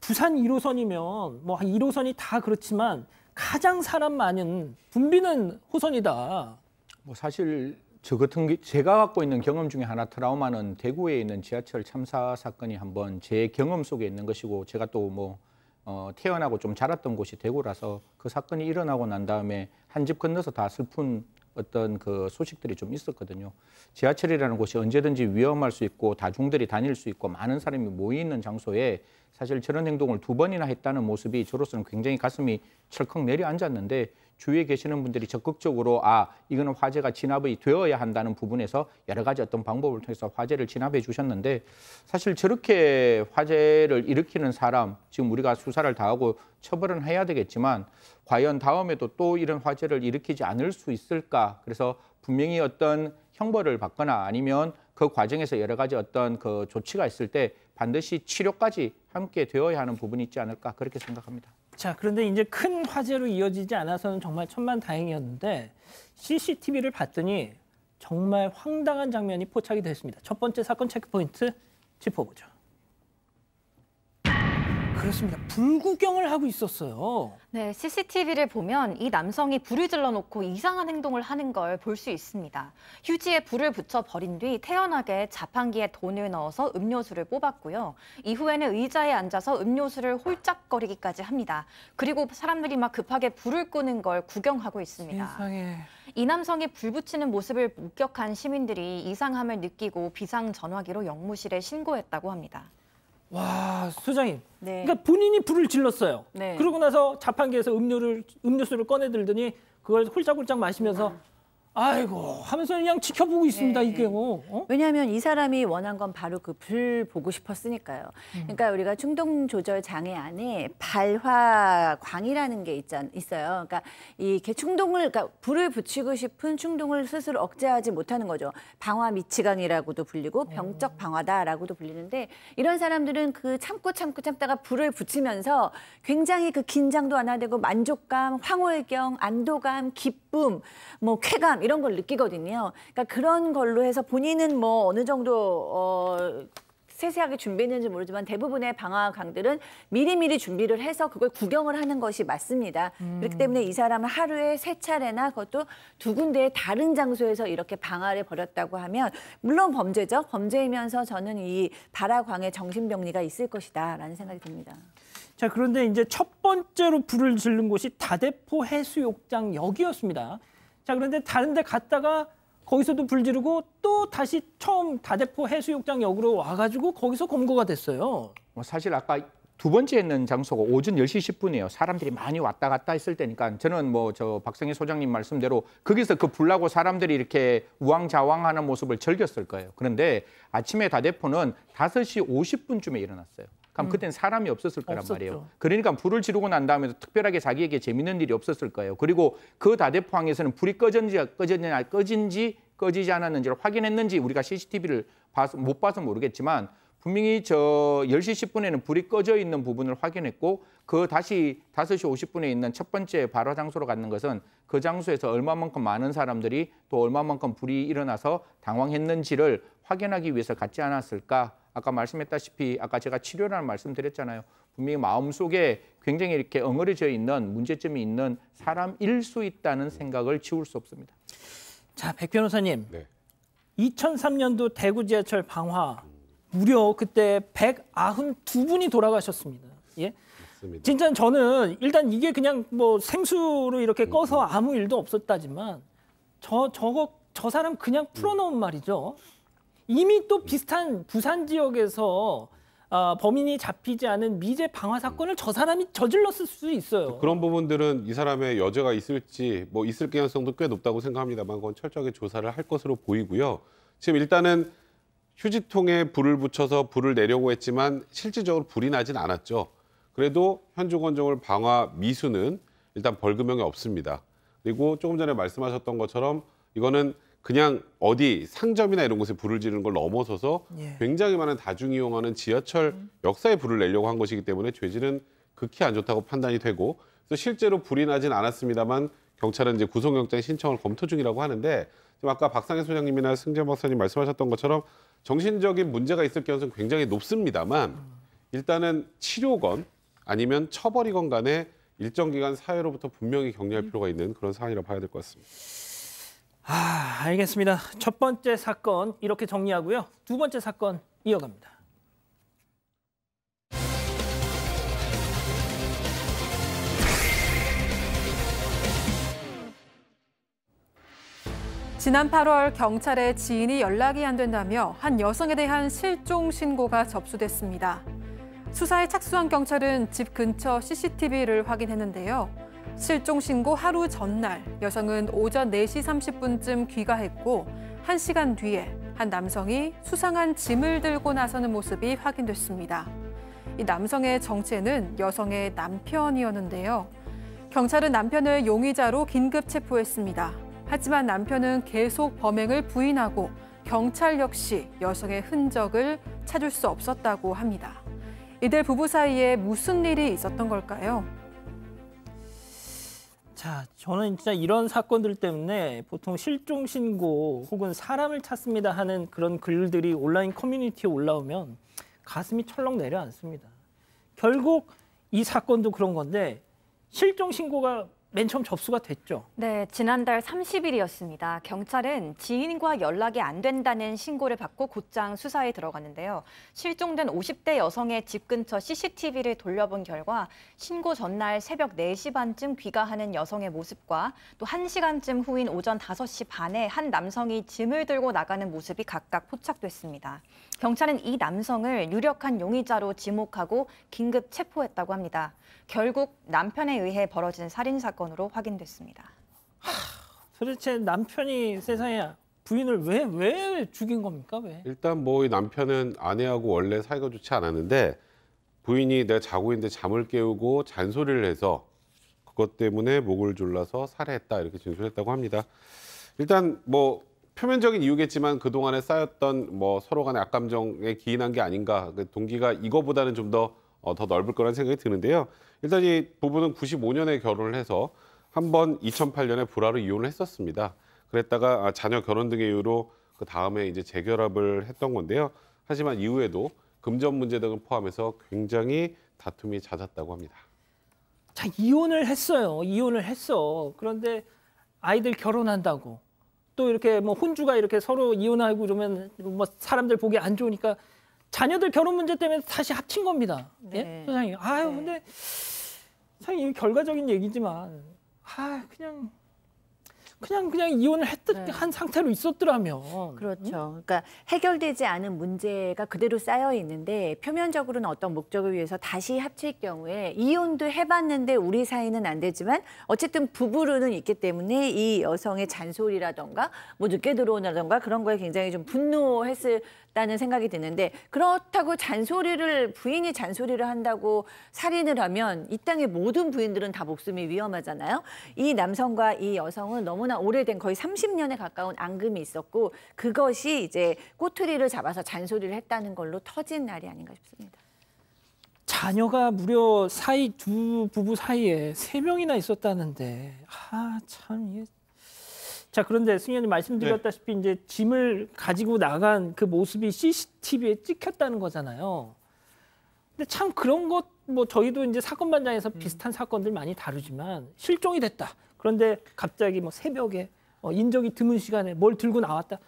[SPEAKER 2] 부산 1호선이면 뭐 1호선이 다 그렇지만 가장 사람 많은 분비는 호선이다.
[SPEAKER 3] 뭐 사실 저 같은 게 제가 갖고 있는 경험 중에 하나 트라우마는 대구에 있는 지하철 참사 사건이 한번 제 경험 속에 있는 것이고 제가 또뭐 어, 태어나고 좀 자랐던 곳이 대구라서 그 사건이 일어나고 난 다음에 한 집 건너서 다 슬픈 어떤 그 소식들이 좀 있었거든요. 지하철이라는 곳이 언제든지 위험할 수 있고 다중들이 다닐 수 있고 많은 사람이 모이는 장소에 사실 저런 행동을 두 번이나 했다는 모습이 저로서는 굉장히 가슴이 철컥 내려앉았는데 주위에 계시는 분들이 적극적으로 아 이거는 화재가 진압이 되어야 한다는 부분에서 여러 가지 어떤 방법을 통해서 화재를 진압해 주셨는데 사실 저렇게 화재를 일으키는 사람 지금 우리가 수사를 당하고 처벌은 해야 되겠지만 과연 다음에도 또 이런 화재를 일으키지 않을 수 있을까 그래서 분명히 어떤 형벌을 받거나 아니면 그 과정에서 여러 가지 어떤 그 조치가 있을 때 반드시 치료까지 함께 되어야 하는 부분이 있지 않을까 그렇게 생각합니다.
[SPEAKER 2] 자, 그런데 이제 큰 화재로 이어지지 않아서는 정말 천만 다행이었는데 CCTV를 봤더니 정말 황당한 장면이 포착이 됐습니다. 첫 번째 사건 체크포인트 짚어보죠. 그렇습니다. 불구경을 하고 있었어요.
[SPEAKER 4] 네, CCTV를 보면 이 남성이 불을 질러놓고 이상한 행동을 하는 걸 볼 수 있습니다. 휴지에 불을 붙여 버린 뒤 태연하게 자판기에 돈을 넣어서 음료수를 뽑았고요. 이후에는 의자에 앉아서 음료수를 홀짝거리기까지 합니다. 그리고 사람들이 막 급하게 불을 끄는 걸 구경하고 있습니다. 세상에. 이 남성이 불 붙이는 모습을 목격한 시민들이 이상함을 느끼고 비상 전화기로 영무실에 신고했다고 합니다.
[SPEAKER 2] 와 소장님. 네. 그러니까 본인이 불을 질렀어요. 네. 그러고 나서 자판기에서 음료를 음료수를 꺼내 들더니 그걸 홀짝홀짝 마시면서 아. 아이고 하면서 그냥 지켜보고 있습니다 네. 이게 어?
[SPEAKER 6] 어? 왜냐하면 이 사람이 원한 건 바로 그 불 보고 싶었으니까요 음. 그러니까 우리가 충동 조절 장애 안에 발화광이라는 게 있잖, 있어요 그러니까 이게 충동을 그러니까 불을 붙이고 싶은 충동을 스스로 억제하지 못하는 거죠 방화 미치광이라고도 불리고 어. 병적 방화다라고도 불리는데 이런 사람들은 그 참고 참고 참다가 불을 붙이면서 굉장히 그 긴장도 완화되고 만족감 황홀경 안도감 기쁨 뭐 쾌감 이런 걸 느끼거든요. 그러니까 그런 걸로 해서 본인은 뭐 어느 정도 어 세세하게 준비했는지 모르지만 대부분의 방화강들은 미리미리 준비를 해서 그걸 구경을 하는 것이 맞습니다. 음. 그렇기 때문에 이 사람은 하루에 세 차례나 그것도 두 군데의 다른 장소에서 이렇게 방화를 벌였다고 하면 물론 범죄죠. 범죄이면서 저는 이 발화광의 정신병리가 있을 것이다라는 생각이 듭니다.
[SPEAKER 2] 자 그런데 이제 첫 번째로 불을 지른 곳이 다대포 해수욕장 역이었습니다. 자 그런데 다른 데 갔다가 거기서도 불 지르고 또 다시 처음 다대포 해수욕장 역으로
[SPEAKER 3] 와가지고 거기서 검거가 됐어요. 뭐 사실 아까 두 번째 있는 장소가 오전 10시 10분이에요. 사람들이 많이 왔다 갔다 했을 때니까 저는 뭐 저 박성희 소장님 말씀대로 거기서 그 불나고 사람들이 이렇게 우왕좌왕하는 모습을 즐겼을 거예요. 그런데 아침에 다대포는 5시 50분쯤에 일어났어요. 그럼 음. 그땐 사람이 없었을 거란 없었죠. 말이에요. 그러니까 불을 지르고 난 다음에도 특별하게 자기에게 재밌는 일이 없었을 거예요. 그리고 그 다대포항에서는 불이 꺼진지 졌 꺼졌냐 꺼진지 꺼지지 않았는지를 확인했는지 우리가 CCTV를 봐서, 못 봐서 모르겠지만 분명히 저 10시 10분에는 불이 꺼져 있는 부분을 확인했고 그 다시 5시 50분에 있는 첫 번째 발화 장소로 갔는 것은 그 장소에서 얼마만큼 많은 사람들이 또 얼마만큼 불이 일어나서 당황했는지를 확인하기 위해서 갔지 않았을까 아까 말씀했다시피 아까 제가 치료라는 말씀드렸잖아요. 분명히 마음속에 굉장히 이렇게 엉어려져 있는 문제점이 있는 사람일 수 있다는 생각을 지울 수 없습니다. 자, 백 변호사님. 네. 2003년도 대구 지하철 방화
[SPEAKER 2] 무려 그때 192분이 돌아가셨습니다. 예. 맞습니다. 진짜 저는 일단 이게 그냥 뭐 생수로 이렇게 꺼서 아무 일도 없었다지만 저 저거 저 사람 그냥 풀어놓은 말이죠. 이미 또 비슷한 부산 지역에서 어, 범인이 잡히지 않은 미제 방화 사건을 저 사람이 저질렀을 수 있어요.
[SPEAKER 5] 그런 부분들은 이 사람의 여죄가 있을지 뭐 있을 가능성도 꽤 높다고 생각합니다만 그건 철저하게 조사를 할 것으로 보이고요. 지금 일단은 휴지통에 불을 붙여서 불을 내려고 했지만 실질적으로 불이 나진 않았죠. 그래도 현주건조물 방화 미수는 일단 벌금형이 없습니다. 그리고 조금 전에 말씀하셨던 것처럼 이거는 그냥 어디 상점이나 이런 곳에 불을 지르는 걸 넘어서서 예. 굉장히 많은 다중 이용하는 지하철 음. 역사에 불을 내려고 한 것이기 때문에 죄질은 극히 안 좋다고 판단이 되고 그래서 실제로 불이 나진 않았습니다만 경찰은 이제 구속영장 신청을 검토 중이라고 하는데 지금 아까 박상현 소장님이나 승재 박사님 말씀하셨던 것처럼 정신적인 문제가 있을 가능성이 굉장히 높습니다만 음. 일단은 치료건 아니면 처벌이건 간에 일정 기간 사회로부터 분명히 격리할 음. 필요가 있는 그런 상황이라고 봐야 될 것 같습니다.
[SPEAKER 2] 아, 알겠습니다. 첫 번째 사건 이렇게 정리하고요. 두 번째 사건 이어갑니다.
[SPEAKER 1] 지난 8월 경찰에 지인이 연락이 안 된다며 한 여성에 대한 실종 신고가 접수됐습니다. 수사에 착수한 경찰은 집 근처 CCTV를 확인했는데요. 실종 신고 하루 전날 여성은 오전 4시 30분쯤 귀가했고 1시간 뒤에 한 남성이 수상한 짐을 들고 나서는 모습이 확인됐습니다. 이 남성의 정체는 여성의 남편이었는데요. 경찰은 남편을 용의자로 긴급 체포했습니다. 하지만 남편은 계속 범행을 부인하고 경찰 역시 여성의 흔적을 찾을 수 없었다고 합니다. 이들 부부 사이에 무슨 일이 있었던 걸까요?
[SPEAKER 2] 자, 저는 진짜 이런 사건들 때문에 보통 실종 신고 혹은 사람을 찾습니다 하는 그런 글들이 온라인 커뮤니티에 올라오면 가슴이 철렁 내려앉습니다. 결국 이 사건도 그런 건데 실종 신고가 맨 처음 접수가 됐죠?
[SPEAKER 4] 네, 지난달 30일이었습니다. 경찰은 지인과 연락이 안 된다는 신고를 받고 곧장 수사에 들어갔는데요. 실종된 50대 여성의 집 근처 CCTV를 돌려본 결과 신고 전날 새벽 4시 반쯤 귀가하는 여성의 모습과 또 1시간쯤 후인 오전 5시 반에 한 남성이 짐을 들고 나가는 모습이 각각 포착됐습니다. 경찰은 이 남성을 유력한 용의자로 지목하고 긴급 체포했다고 합니다. 결국 남편에 의해 벌어진 살인 사건으로 확인됐습니다. 하, 도대체 남편이
[SPEAKER 2] 세상에 부인을 왜 왜 죽인 겁니까? 왜?
[SPEAKER 5] 일단 뭐 이 남편은 아내하고 원래 사이가 좋지 않았는데 부인이 내가 자고 있는데 잠을 깨우고 잔소리를 해서 그것 때문에 목을 졸라서 살해했다 이렇게 진술했다고 합니다. 일단 뭐 표면적인 이유겠지만 그동안에 쌓였던 뭐 서로 간의 악감정에 기인한 게 아닌가 그 동기가 이거보다는 좀 더더 어, 더 넓을 거라는 생각이 드는데요. 일단 이 부부는 95년에 결혼을 해서 한 번 2008년에 불화로 이혼을 했었습니다. 그랬다가 아, 자녀 결혼 등의 이유로 그 다음에 이제 재결합을 했던 건데요. 하지만 이후에도 금전 문제 등을 포함해서 굉장히 다툼이 잦았다고 합니다.
[SPEAKER 2] 자 이혼을 했어요. 이혼을 했어. 그런데 아이들 결혼한다고 또 이렇게 뭐 혼주가 이렇게 서로 이혼하고 그러면 뭐 사람들 보기 안 좋으니까 자녀들 결혼 문제 때문에 다시 합친 겁니다. 예? 네. 예? 소장님. 아유, 네. 근데 사장님 결과적인 얘기지만 아, 그냥 그냥 그냥 이혼을 했던 네. 한 상태로 있었더라면 그렇죠. 그러니까 해결되지 않은 문제가 그대로
[SPEAKER 6] 쌓여 있는데 표면적으로는 어떤 목적을 위해서 다시 합칠 경우에 이혼도 해봤는데 우리 사이는 안 되지만 어쨌든 부부로는 있기 때문에 이 여성의 잔소리라던가 뭐 늦게 들어오나던가 그런 거에 굉장히 좀 분노했을 다는 생각이 드는데 그렇다고 잔소리를 부인이 잔소리를 한다고 살인을 하면 이 땅의 모든 부인들은 다 목숨이 위험하잖아요. 이 남성과 이 여성은 너무나 오래된 거의 30년에 가까운 앙금이 있었고 그것이 이제 꼬투리를 잡아서 잔소리를 했다는 걸로 터진 날이 아닌가 싶습니다.
[SPEAKER 2] 자녀가 무려 사이 두 부부 사이에 세 명이나 있었다는데 아참 이게 자 그런데 승현이 말씀드렸다시피 네. 이제 짐을 가지고 나간 그 모습이 CCTV에 찍혔다는 거잖아요. 근데 참 그런 것뭐 저희도 이제 사건 반장에서 음. 비슷한 사건들 많이 다루지만 실종이 됐다. 그런데 갑자기 뭐 새벽에 어, 인적이 드문 시간에 뭘 들고 나왔다.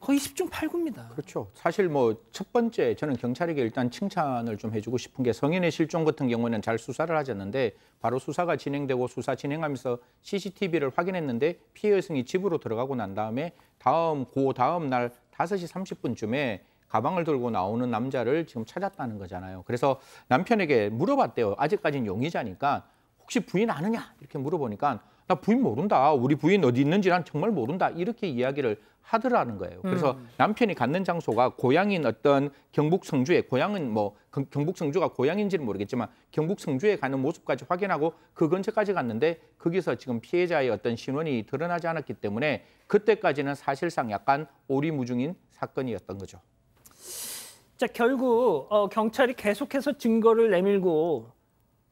[SPEAKER 2] 거의 10중 8구입니다.
[SPEAKER 3] 그렇죠. 사실 뭐 첫 번째 저는 경찰에게 일단 칭찬을 좀 해주고 싶은 게 성인의 실종 같은 경우에는 잘 수사를 하셨는데 바로 수사가 진행되고 수사 진행하면서 CCTV를 확인했는데 피해 여성이 집으로 들어가고 난 다음에 다음 고 다음 날 5시 30분쯤에 가방을 들고 나오는 남자를 지금 찾았다는 거잖아요. 그래서 남편에게 물어봤대요. 아직까지는 용의자니까 혹시 부인 아느냐 이렇게 물어보니까 나 부인 모른다. 우리 부인 어디 있는지 난 정말 모른다. 이렇게 이야기를 하더라는 거예요. 그래서 음. 남편이 갖는 장소가 고향인 어떤 경북 성주에 고향은 뭐 경북 성주가 고향인지는 모르겠지만 경북 성주에 가는 모습까지 확인하고 그 근처까지 갔는데 거기서 지금 피해자의 어떤 신원이 드러나지 않았기 때문에 그때까지는 사실상 약간 오리무중인 사건이었던 거죠.
[SPEAKER 2] 자 결국 어, 경찰이 계속해서 증거를 내밀고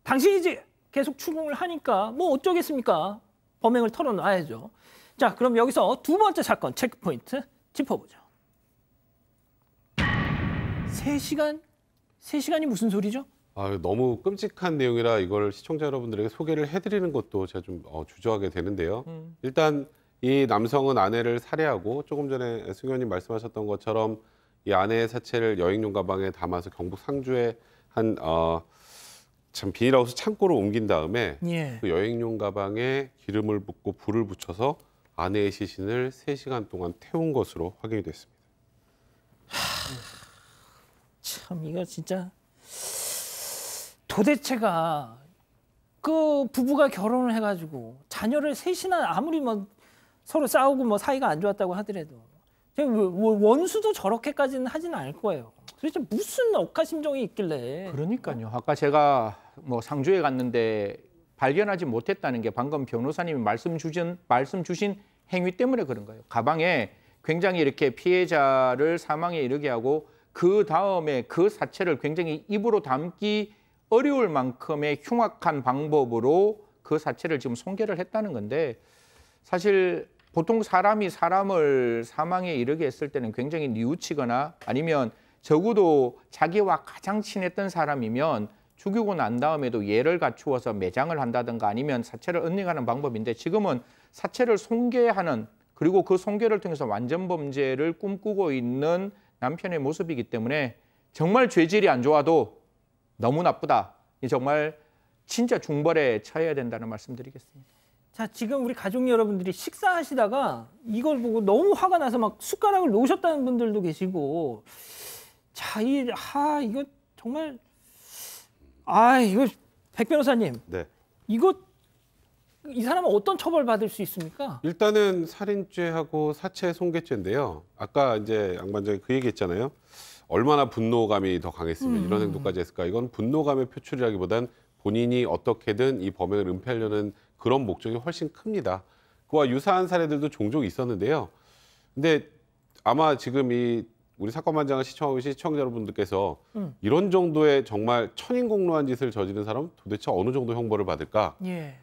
[SPEAKER 2] 당신이 이제 계속 추궁을 하니까 뭐 어쩌겠습니까? 범행을 털어놔야죠. 자, 그럼 여기서 두 번째 사건 체크포인트 짚어보죠. 3시간세시간이 무슨 소리죠?
[SPEAKER 5] 아, 너무 끔찍한 내용이라 이걸 시청자 여러분들에게 소개를 해드리는 것도 제가 좀 어, 주저하게 되는데요. 음. 일단 이 남성은 아내를 살해하고 조금 전에 승현님 말씀하셨던 것처럼 이 아내의 사체를 여행용 가방에 담아서 경북 상주에한 어, 참 비닐하우스 창고로 옮긴 다음에 예. 그 여행용 가방에 기름을 붓고 불을 붙여서 아내의 시신을 3시간 동안 태운 것으로 확인이 됐습니다. 하...
[SPEAKER 2] 참 이거 진짜 도대체가 그 부부가 결혼을 해가지고 자녀를 셋이나 아무리 뭐 서로 싸우고 뭐 사이가 안 좋았다고 하더라도 뭐, 뭐 원수도 저렇게까지는 하지 않을 거예요. 도대체 무슨 억하심정이 있길래?
[SPEAKER 3] 그러니까요. 아까 제가 뭐 상주에 갔는데 발견하지 못했다는 게 방금 변호사님이 말씀 주신, 말씀 주신 행위 때문에 그런 거예요. 가방에 굉장히 이렇게 피해자를 사망에 이르게 하고 그 다음에 그 사체를 굉장히 입으로 담기 어려울 만큼의 흉악한 방법으로 그 사체를 지금 손괴를 했다는 건데 사실 보통 사람이 사람을 사망에 이르게 했을 때는 굉장히 뉘우치거나 아니면 적어도 자기와 가장 친했던 사람이면 죽이고 난 다음에도 예를 갖추어서 매장을 한다든가 아니면 사체를 은닉하는 방법인데 지금은 사체를 송괴하는 그리고 그 송괴를 통해서 완전 범죄를 꿈꾸고 있는 남편의 모습이기 때문에 정말 죄질이 안 좋아도 너무 나쁘다. 정말 진짜 중벌에 처해야 된다는 말씀드리겠습니다.
[SPEAKER 2] 자, 지금 우리 가족 여러분들이 식사하시다가 이걸 보고 너무 화가 나서 막 숟가락을 놓으셨다는 분들도 계시고 자, 이, 하, 이거 정말 아 이거 백 변호사님. 네. 이거 이 사람은 어떤 처벌 받을 수 있습니까?
[SPEAKER 5] 일단은 살인죄하고 사체 손괴죄인데요. 아까 이제 양반장이 그 얘기했잖아요. 얼마나 분노감이 더 강했으면 음. 이런 행동까지 했을까? 이건 분노감의 표출이라기보단 본인이 어떻게든 이 범행을 은폐하려는 그런 목적이 훨씬 큽니다. 그와 유사한 사례들도 종종 있었는데요. 근데 아마 지금 이 우리 사건반장을 시청하고 계신 시청자 여러분들께서 음. 이런 정도의 정말 천인공노한 짓을 저지른 사람 도대체 어느 정도 형벌을 받을까? 예.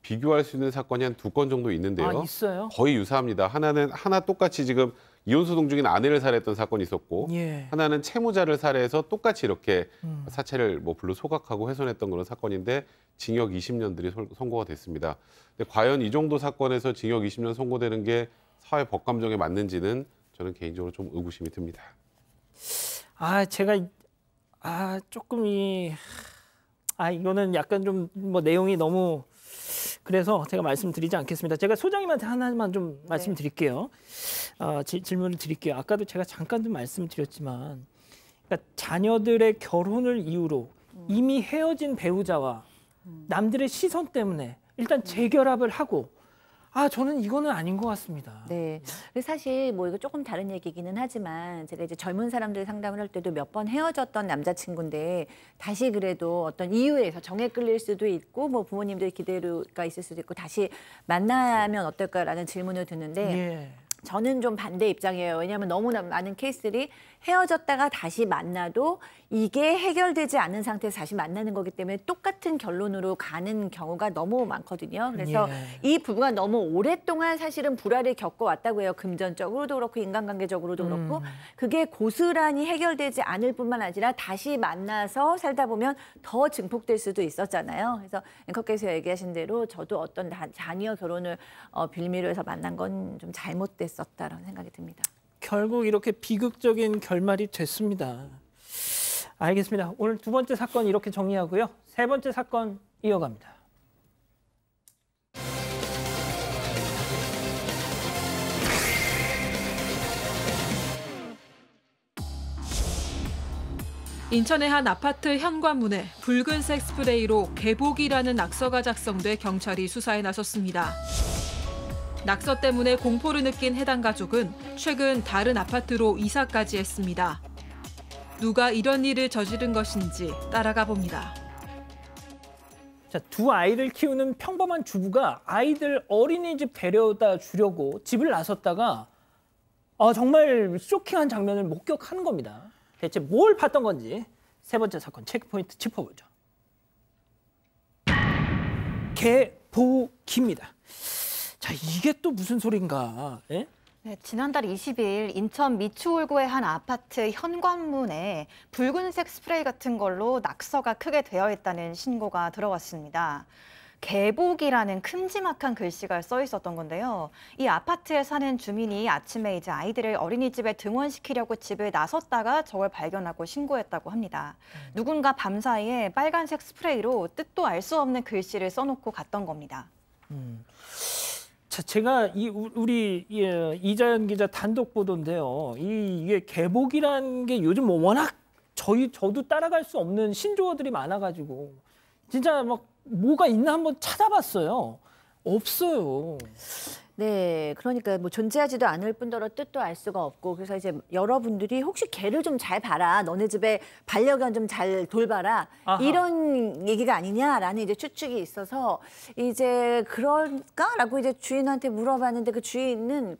[SPEAKER 5] 비교할 수 있는 사건이 한 두 건 정도 있는데요. 아, 있어요? 거의 유사합니다. 하나는 하나 똑같이 지금 이혼 소송 중인 아내를 살해했던 사건이 있었고 예. 하나는 채무자를 살해해서 똑같이 이렇게 음. 사체를 뭐 불로 소각하고 훼손했던 그런 사건인데 징역 20년들이 선고가 됐습니다. 근데 과연 이 정도 사건에서 징역 20년 선고되는 게 사회 법감정에 맞는지는 저는 개인적으로 좀 의구심이 듭니다.
[SPEAKER 2] 아 제가 아 조금 이아 이거는 약간 좀 뭐 내용이 너무 그래서 제가 말씀드리지 않겠습니다. 제가 소장님한테 하나만 좀 네. 말씀드릴게요. 어, 지, 질문을 드릴게요. 아까도 제가 잠깐 좀 말씀드렸지만 그러니까 자녀들의 결혼을 이유로 음. 이미 헤어진 배우자와 음. 남들의 시선 때문에 일단 재결합을 하고 아, 저는 이거는 아닌 것 같습니다. 네.
[SPEAKER 6] 사실 뭐 이거 조금 다른 얘기기는 하지만 제가 이제 젊은 사람들 상담을 할 때도 몇 번 헤어졌던 남자친구인데 다시 그래도 어떤 이유에서 정에 끌릴 수도 있고 뭐 부모님들 기대가 있을 수도 있고 다시 만나면 어떨까라는 질문을 드는데 예. 저는 좀 반대 입장이에요. 왜냐하면 너무나 많은 케이스들이 헤어졌다가 다시 만나도 이게 해결되지 않은 상태에서 다시 만나는 거기 때문에 똑같은 결론으로 가는 경우가 너무 많거든요. 그래서 예. 이 부부가 너무 오랫동안 사실은 불화를 겪어왔다고 해요. 금전적으로도 그렇고 인간관계적으로도 음. 그렇고 그게 고스란히 해결되지 않을 뿐만 아니라 다시 만나서 살다 보면 더 증폭될 수도 있었잖아요. 그래서 앵커께서 얘기하신 대로 저도 어떤 다, 자녀 결혼을 어, 빌미로 해서 만난 건 좀 잘못됐었다라는 생각이 듭니다.
[SPEAKER 2] 결국 이렇게 비극적인 결말이 됐습니다. 알겠습니다. 오늘 두 번째 사건 이렇게 정리하고요. 세 번째 사건 이어갑니다.
[SPEAKER 1] 인천의 한 아파트 현관문에 붉은색 스프레이로 개복이라는 낙서가 작성돼 경찰이 수사에 나섰습니다. 낙서 때문에 공포를 느낀 해당 가족은 최근 다른 아파트로 이사까지 했습니다. 누가 이런 일을 저지른 것인지 따라가 봅니다. 자, 두
[SPEAKER 2] 아이를 키우는 평범한 주부가 아이들 어린이집 데려다 주려고 집을 나섰다가 아, 정말 쇼킹한 장면을 목격하는 겁니다. 대체 뭘 봤던 건지 세 번째 사건 체크포인트 짚어보죠. 개보기입니다. 자, 이게 또 무슨 소린가? 예?
[SPEAKER 4] 네, 지난달 20일 인천 미추홀구의 한 아파트 현관문에 붉은색 스프레이 같은 걸로 낙서가 크게 되어 있다는 신고가 들어왔습니다. 개복이라는 큼지막한 글씨가 써 있었던 건데요. 이 아파트에 사는 주민이 아침에 이제 아이들을 어린이집에 등원시키려고 집에 나섰다가 저걸 발견하고 신고했다고 합니다. 음. 누군가 밤사이에 빨간색 스프레이로 뜻도 알 수 없는 글씨를 써놓고 갔던 겁니다.
[SPEAKER 2] 음. 자체가 이 우리 어, 이자연 기자 단독 보도인데요. 이, 이게 개복이라는 게 요즘 뭐 워낙 저희 저도 따라갈 수 없는 신조어들이 많아가지고 진짜 막 뭐가 있나 한번 찾아봤어요. 없어요.
[SPEAKER 6] 네, 그러니까 뭐 존재하지도 않을 뿐더러 뜻도 알 수가 없고 그래서 이제 여러분들이 혹시 개를 좀 잘 봐라, 너네 집에 반려견 좀 잘 돌봐라 아하. 이런 얘기가 아니냐라는 이제 추측이 있어서 이제 그럴까라고 이제 주인한테 물어봤는데 그 주인은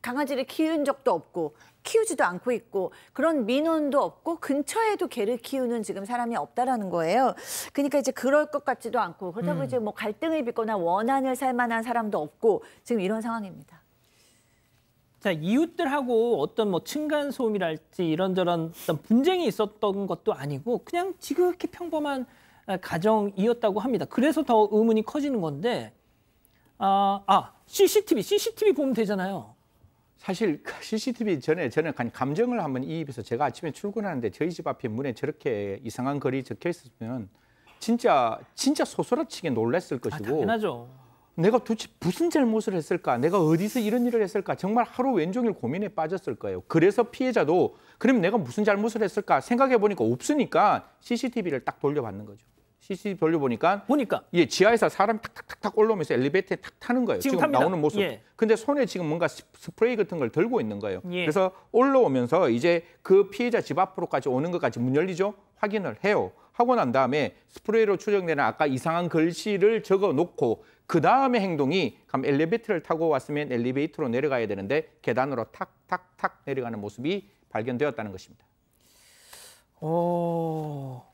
[SPEAKER 6] 강아지를 키운 적도 없고 키우지도 않고 있고 그런 민원도 없고 근처에도 개를 키우는 지금 사람이 없다라는 거예요. 그러니까 이제 그럴 것 같지도 않고 그렇다고 음. 이제 뭐 갈등을 빚거나 원한을 살 만한 사람도 없고 지금 이런 상황입니다.
[SPEAKER 2] 자 이웃들하고 어떤 뭐 층간 소음이랄지 이런저런 어떤 분쟁이 있었던 것도 아니고 그냥 지극히 평범한 아, 가정이었다고 합니다. 그래서 더 의문이 커지는 건데 아, 아 CCTV CCTV 보면 되잖아요.
[SPEAKER 3] 사실 그 CCTV 전에 저는 감정을 한번 이입해서 제가 아침에 출근하는데 저희 집 앞에 문에 저렇게 이상한 글이 적혀 있었으면 진짜 진짜 소스라치게 놀랐을 아, 것이고 아, 당연하죠. 내가 도대체 무슨 잘못을 했을까? 내가 어디서 이런 일을 했을까? 정말 하루 왼종일 고민에 빠졌을 거예요. 그래서 피해자도 그럼 내가 무슨 잘못을 했을까 생각해 보니까 없으니까 CCTV를 딱 돌려받는 거죠. CCTV 돌려보니까 보니까 예 지하에서 사람이 탁탁탁 올라오면서 엘리베이터에 탁 타는 거예요. 지금, 지금 나오는 모습. 예. 근데 손에 지금 뭔가 스프레이 같은 걸 들고 있는 거예요. 예. 그래서 올라오면서 이제 그 피해자 집 앞으로까지 오는 것까지 문 열리죠. 확인을 해요. 하고 난 다음에 스프레이로 추정되는 아까 이상한 글씨를 적어 놓고 그 다음에 행동이 그럼 엘리베이터를 타고 왔으면 엘리베이터로 내려가야 되는데 계단으로 탁탁탁 내려가는 모습이 발견되었다는 것입니다.
[SPEAKER 2] 어...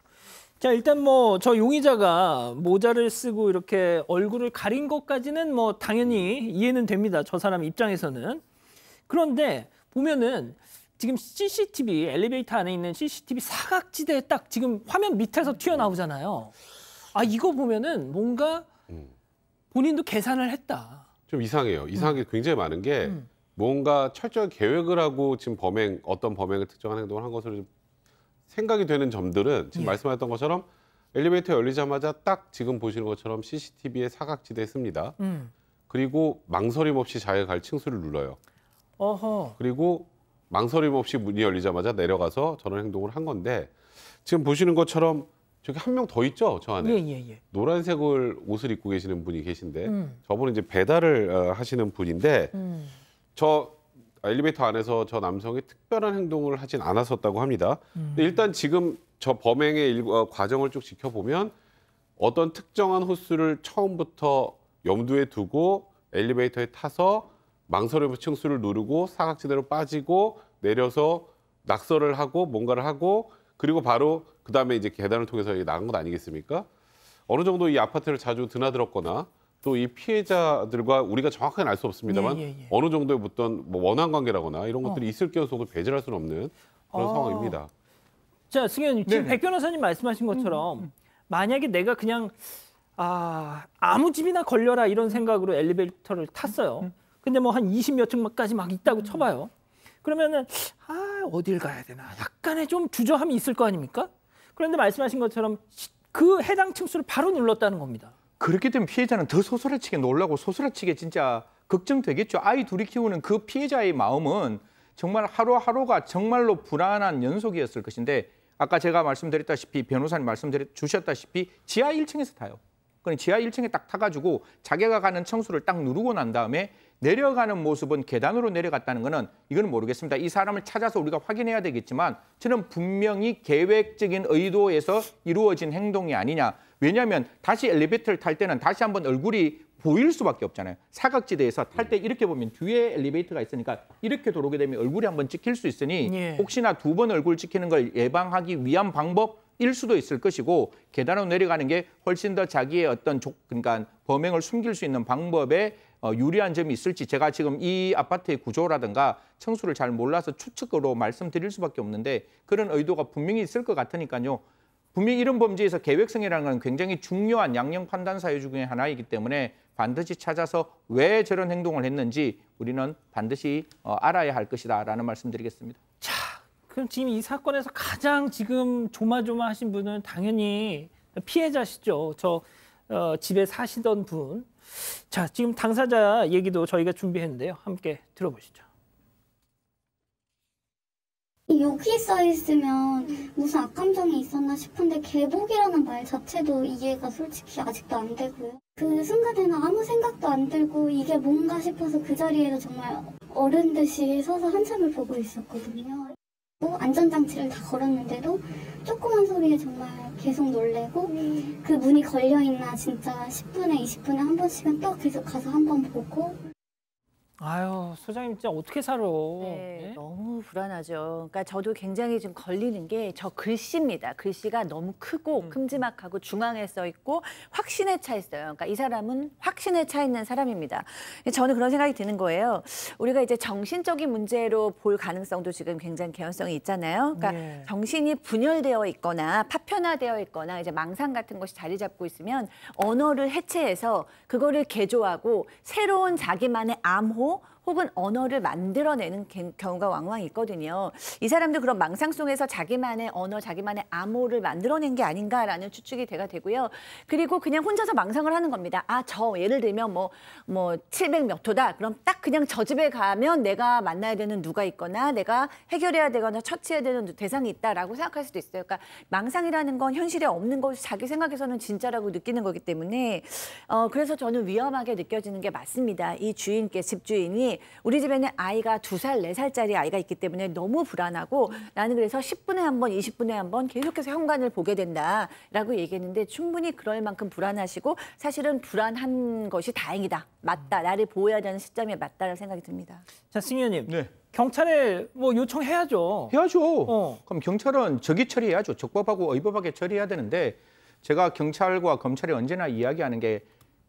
[SPEAKER 2] 자 일단 뭐 저 용의자가 모자를 쓰고 이렇게 얼굴을 가린 것까지는 뭐 당연히 이해는 됩니다. 저 사람 입장에서는 그런데 보면은 지금 CCTV 엘리베이터 안에 있는 CCTV 사각지대에 딱 지금 화면 밑에서 음. 튀어나오잖아요. 아 이거 보면은 뭔가 음. 본인도 계산을 했다.
[SPEAKER 5] 좀 이상해요. 이상한 게 음. 굉장히 많은 게 뭔가 철저한 계획을 하고 지금 범행 어떤 범행을 특정한 행동을 한 것으로 생각이 되는 점들은 지금 예. 말씀하셨던 것처럼 엘리베이터 열리자마자 딱 지금 보시는 것처럼 CCTV에 사각지대에 씁니다. 음. 그리고 망설임 없이 자기가 갈 층수를 눌러요. 어허. 그리고 망설임 없이 문이 열리자마자 내려가서 저런 행동을 한 건데 지금 보시는 것처럼 저기 한 명 더 있죠 저 안에 예, 예, 예. 노란색을 옷을 입고 계시는 분이 계신데 음. 저분은 이제 배달을 어, 하시는 분인데 음. 저 엘리베이터 안에서 저 남성이 특별한 행동을 하진 않았었다고 합니다. 음. 일단 지금 저 범행의 일, 어, 과정을 쭉 지켜보면 어떤 특정한 호수를 처음부터 염두에 두고 엘리베이터에 타서 망설임 층수를 누르고 사각지대로 빠지고 내려서 낙서를 하고 뭔가를 하고 그리고 바로 그다음에 이제 계단을 통해서 나간 것 아니겠습니까? 어느 정도 이 아파트를 자주 드나들었거나 또이 피해자들과 우리가 정확하게 알 수 없습니다만 예, 예, 예, 어느 정도의 어떤 뭐 원한 관계라거나 이런 어. 것들이 어. 있을 경우도 배제할 수는 없는 그런 어. 상황입니다.
[SPEAKER 2] 자, 승현 지금 네백 변호사님 말씀하신 것처럼 음, 음. 만약에 내가 그냥 아, 아무 집이나 걸려라 이런 생각으로 엘리베이터를 탔어요. 음. 음. 근데 뭐 한 20몇 층까지 막 있다고 음. 쳐봐요. 그러면은 아, 어딜 가야 되나? 약간의 좀 주저함이 있을 거 아닙니까? 그런데 말씀하신 것처럼 그 해당 층수를 바로 눌렀다는 겁니다.
[SPEAKER 3] 그렇게 되면 피해자는 더소설라치게 놀라고 소설라치게 진짜 걱정되겠죠. 아이 둘이 키우는 그 피해자의 마음은 정말 하루하루가 정말로 불안한 연속이었을 것인데 아까 제가 말씀드렸다시피 변호사님 말씀드려 주셨다시피 지하 1층에서 타요. 그럼 지하 1층에 딱 타가지고 자기가 가는 청소를딱 누르고 난 다음에 내려가는 모습은 계단으로 내려갔다는 거는 이건 모르겠습니다. 이 사람을 찾아서 우리가 확인해야 되겠지만 저는 분명히 계획적인 의도에서 이루어진 행동이 아니냐. 왜냐하면 다시 엘리베이터를 탈 때는 다시 한번 얼굴이 보일 수밖에 없잖아요. 사각지대에서 탈 때 이렇게 보면 뒤에 엘리베이터가 있으니까 이렇게 돌아오게 되면 얼굴이 한번 찍힐 수 있으니 예. 혹시나 두 번 얼굴 찍히는 걸 예방하기 위한 방법일 수도 있을 것이고 계단으로 내려가는 게 훨씬 더 자기의 어떤 조, 그러니까 범행을 숨길 수 있는 방법에 어, 유리한 점이 있을지 제가 지금 이 아파트의 구조라든가 청소를잘 몰라서 추측으로 말씀드릴 수밖에 없는데 그런 의도가 분명히 있을 것 같으니까요. 분명히 이런 범죄에서 계획성이라는 건 굉장히 중요한 양형 판단 사유 중의 하나이기 때문에 반드시 찾아서 왜 저런 행동을 했는지 우리는 반드시 어, 알아야 할 것이다라는 말씀드리겠습니다. 자,
[SPEAKER 2] 그럼 지금 이 사건에서 가장 지금 조마조마하신 분은 당연히 피해자시죠. 저 어, 집에 사시던 분. 자, 지금 당사자 얘기도 저희가 준비했는데요. 함께 들어보시죠.
[SPEAKER 3] 여기 써있으면
[SPEAKER 1] 무슨 악감정이 있었나 싶은데 개복이라는 말 자체도 이해가 솔직히 아직도 안 되고요. 그 순간에는 아무 생각도 안 들고 이게 뭔가 싶어서 그 자리에서 정말 어른 듯이 서서 한참을 보고 있었거든요. 또 안전장치를 다 걸었는데도 조그만 소리에 정말 계속 놀래고 네. 그 문이 걸려있나 진짜 10분에 20분에 한 번씩은 또 계속 가서 한 번 보고
[SPEAKER 2] 아유, 소장님
[SPEAKER 6] 진짜 어떻게 살아? 네, 네? 너무 불안하죠. 그러니까 저도 굉장히 좀 걸리는 게 저 글씨입니다. 글씨가 너무 크고 음, 음. 큼지막하고 중앙에 써 있고 확신에 차 있어요. 그러니까 이 사람은 확신에 차 있는 사람입니다. 저는 그런 생각이 드는 거예요. 우리가 이제 정신적인 문제로 볼 가능성도 지금 굉장히 개연성이 있잖아요. 그러니까 네. 정신이 분열되어 있거나 파편화되어 있거나 이제 망상 같은 것이 자리 잡고 있으면 언어를 해체해서 그거를 개조하고 새로운 자기만의 암호 혹은 언어를 만들어내는 경우가 왕왕 있거든요. 이사람도 그런 망상 속에서 자기만의 언어, 자기만의 암호를 만들어낸 게 아닌가라는 추측이 돼가 되고요. 그리고 그냥 혼자서 망상을 하는 겁니다. 아, 저 예를 들면 뭐, 뭐, 700몇 호다. 그럼 딱 그냥 저 집에 가면 내가 만나야 되는 누가 있거나 내가 해결해야 되거나 처치해야 되는 대상이 있다라고 생각할 수도 있어요. 그러니까 망상이라는 건 현실에 없는 것이 자기 생각에서는 진짜라고 느끼는 거기 때문에 어, 그래서 저는 위험하게 느껴지는 게 맞습니다. 이 주인께, 집주인이 우리 집에는 아이가 두 살, 네 살짜리 아이가 있기 때문에 너무 불안하고 나는 그래서 10분에 한 번, 20분에 한 번 계속해서 현관을 보게 된다라고 얘기했는데 충분히 그럴 만큼 불안하시고 사실은 불안한 것이 다행이다. 맞다. 나를 보호해야 되는 시점에 맞다라는 생각이 듭니다.
[SPEAKER 2] 자, 승현님. 네. 경찰에 뭐 요청해야죠.
[SPEAKER 3] 해야죠. 어. 그럼 경찰은 적이 처리해야죠. 적법하고 의법하게 처리해야 되는데 제가 경찰과 검찰이 언제나 이야기하는 게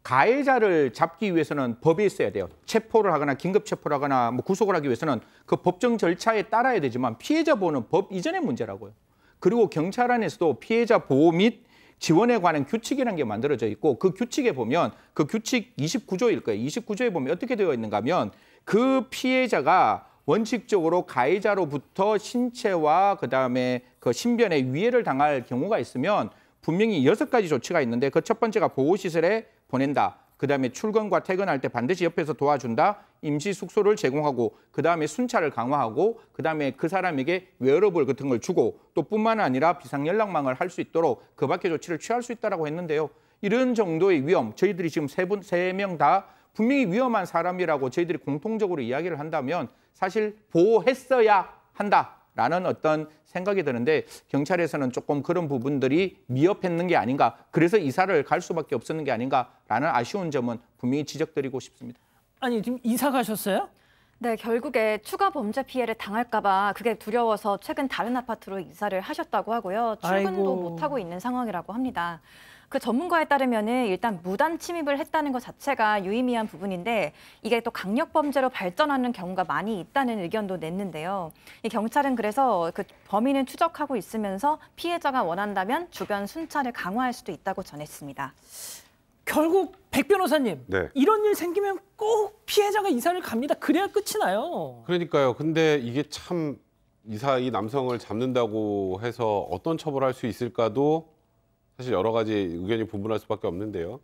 [SPEAKER 3] 가해자를 잡기 위해서는 법이 있어야 돼요. 체포를 하거나 긴급 체포를 하거나 뭐 구속을 하기 위해서는 그 법정 절차에 따라야 되지만 피해자 보호는 법 이전의 문제라고요. 그리고 경찰 안에서도 피해자 보호 및 지원에 관한 규칙이라는 게 만들어져 있고 그 규칙에 보면 그 규칙 29조일 거예요. 29조에 보면 어떻게 되어 있는가 하면 그 피해자가 원칙적으로 가해자로부터 신체와 그다음에 그 신변에 위해를 당할 경우가 있으면 분명히 여섯 가지 조치가 있는데 그 첫 번째가 보호시설에 보낸다. 그다음에 출근과 퇴근할 때 반드시 옆에서 도와준다. 임시 숙소를 제공하고 그다음에 순찰을 강화하고 그다음에 그 사람에게 웨어러블 같은 걸 주고 또 뿐만 아니라 비상 연락망을 할 수 있도록 그 밖의 조치를 취할 수 있다라고 했는데요. 이런 정도의 위험, 저희들이 지금 세 분 세 명 다 분명히 위험한 사람이라고 저희들이 공통적으로 이야기를 한다면 사실 보호했어야 한다. 라는 어떤 생각이 드는데 경찰에서는 조금 그런 부분들이 미흡했는 게 아닌가 그래서 이사를 갈 수밖에 없었는 게 아닌가라는 아쉬운 점은 분명히 지적드리고 싶습니다.
[SPEAKER 2] 아니 지금 이사 가셨어요? 네,
[SPEAKER 4] 결국에 추가 범죄 피해를 당할까봐 그게 두려워서 최근 다른 아파트로 이사를 하셨다고 하고요. 출근도 아이고. 못하고 있는 상황이라고 합니다. 그 전문가에 따르면은 일단 무단 침입을 했다는 것 자체가 유의미한 부분인데 이게 또 강력 범죄로 발전하는 경우가 많이 있다는 의견도 냈는데요. 경찰은 그래서 그 범인을 추적하고 있으면서 피해자가 원한다면 주변 순찰을 강화할 수도 있다고 전했습니다.
[SPEAKER 2] 결국 백 변호사님 네. 이런 일 생기면 꼭 피해자가 이사를 갑니다. 그래야 끝이 나요.
[SPEAKER 5] 그러니까요. 근데 이게 참 이사 이 남성을 잡는다고 해서 어떤 처벌할 수 있을까도 사실 여러 가지 의견이 분분할 수밖에 없는데요.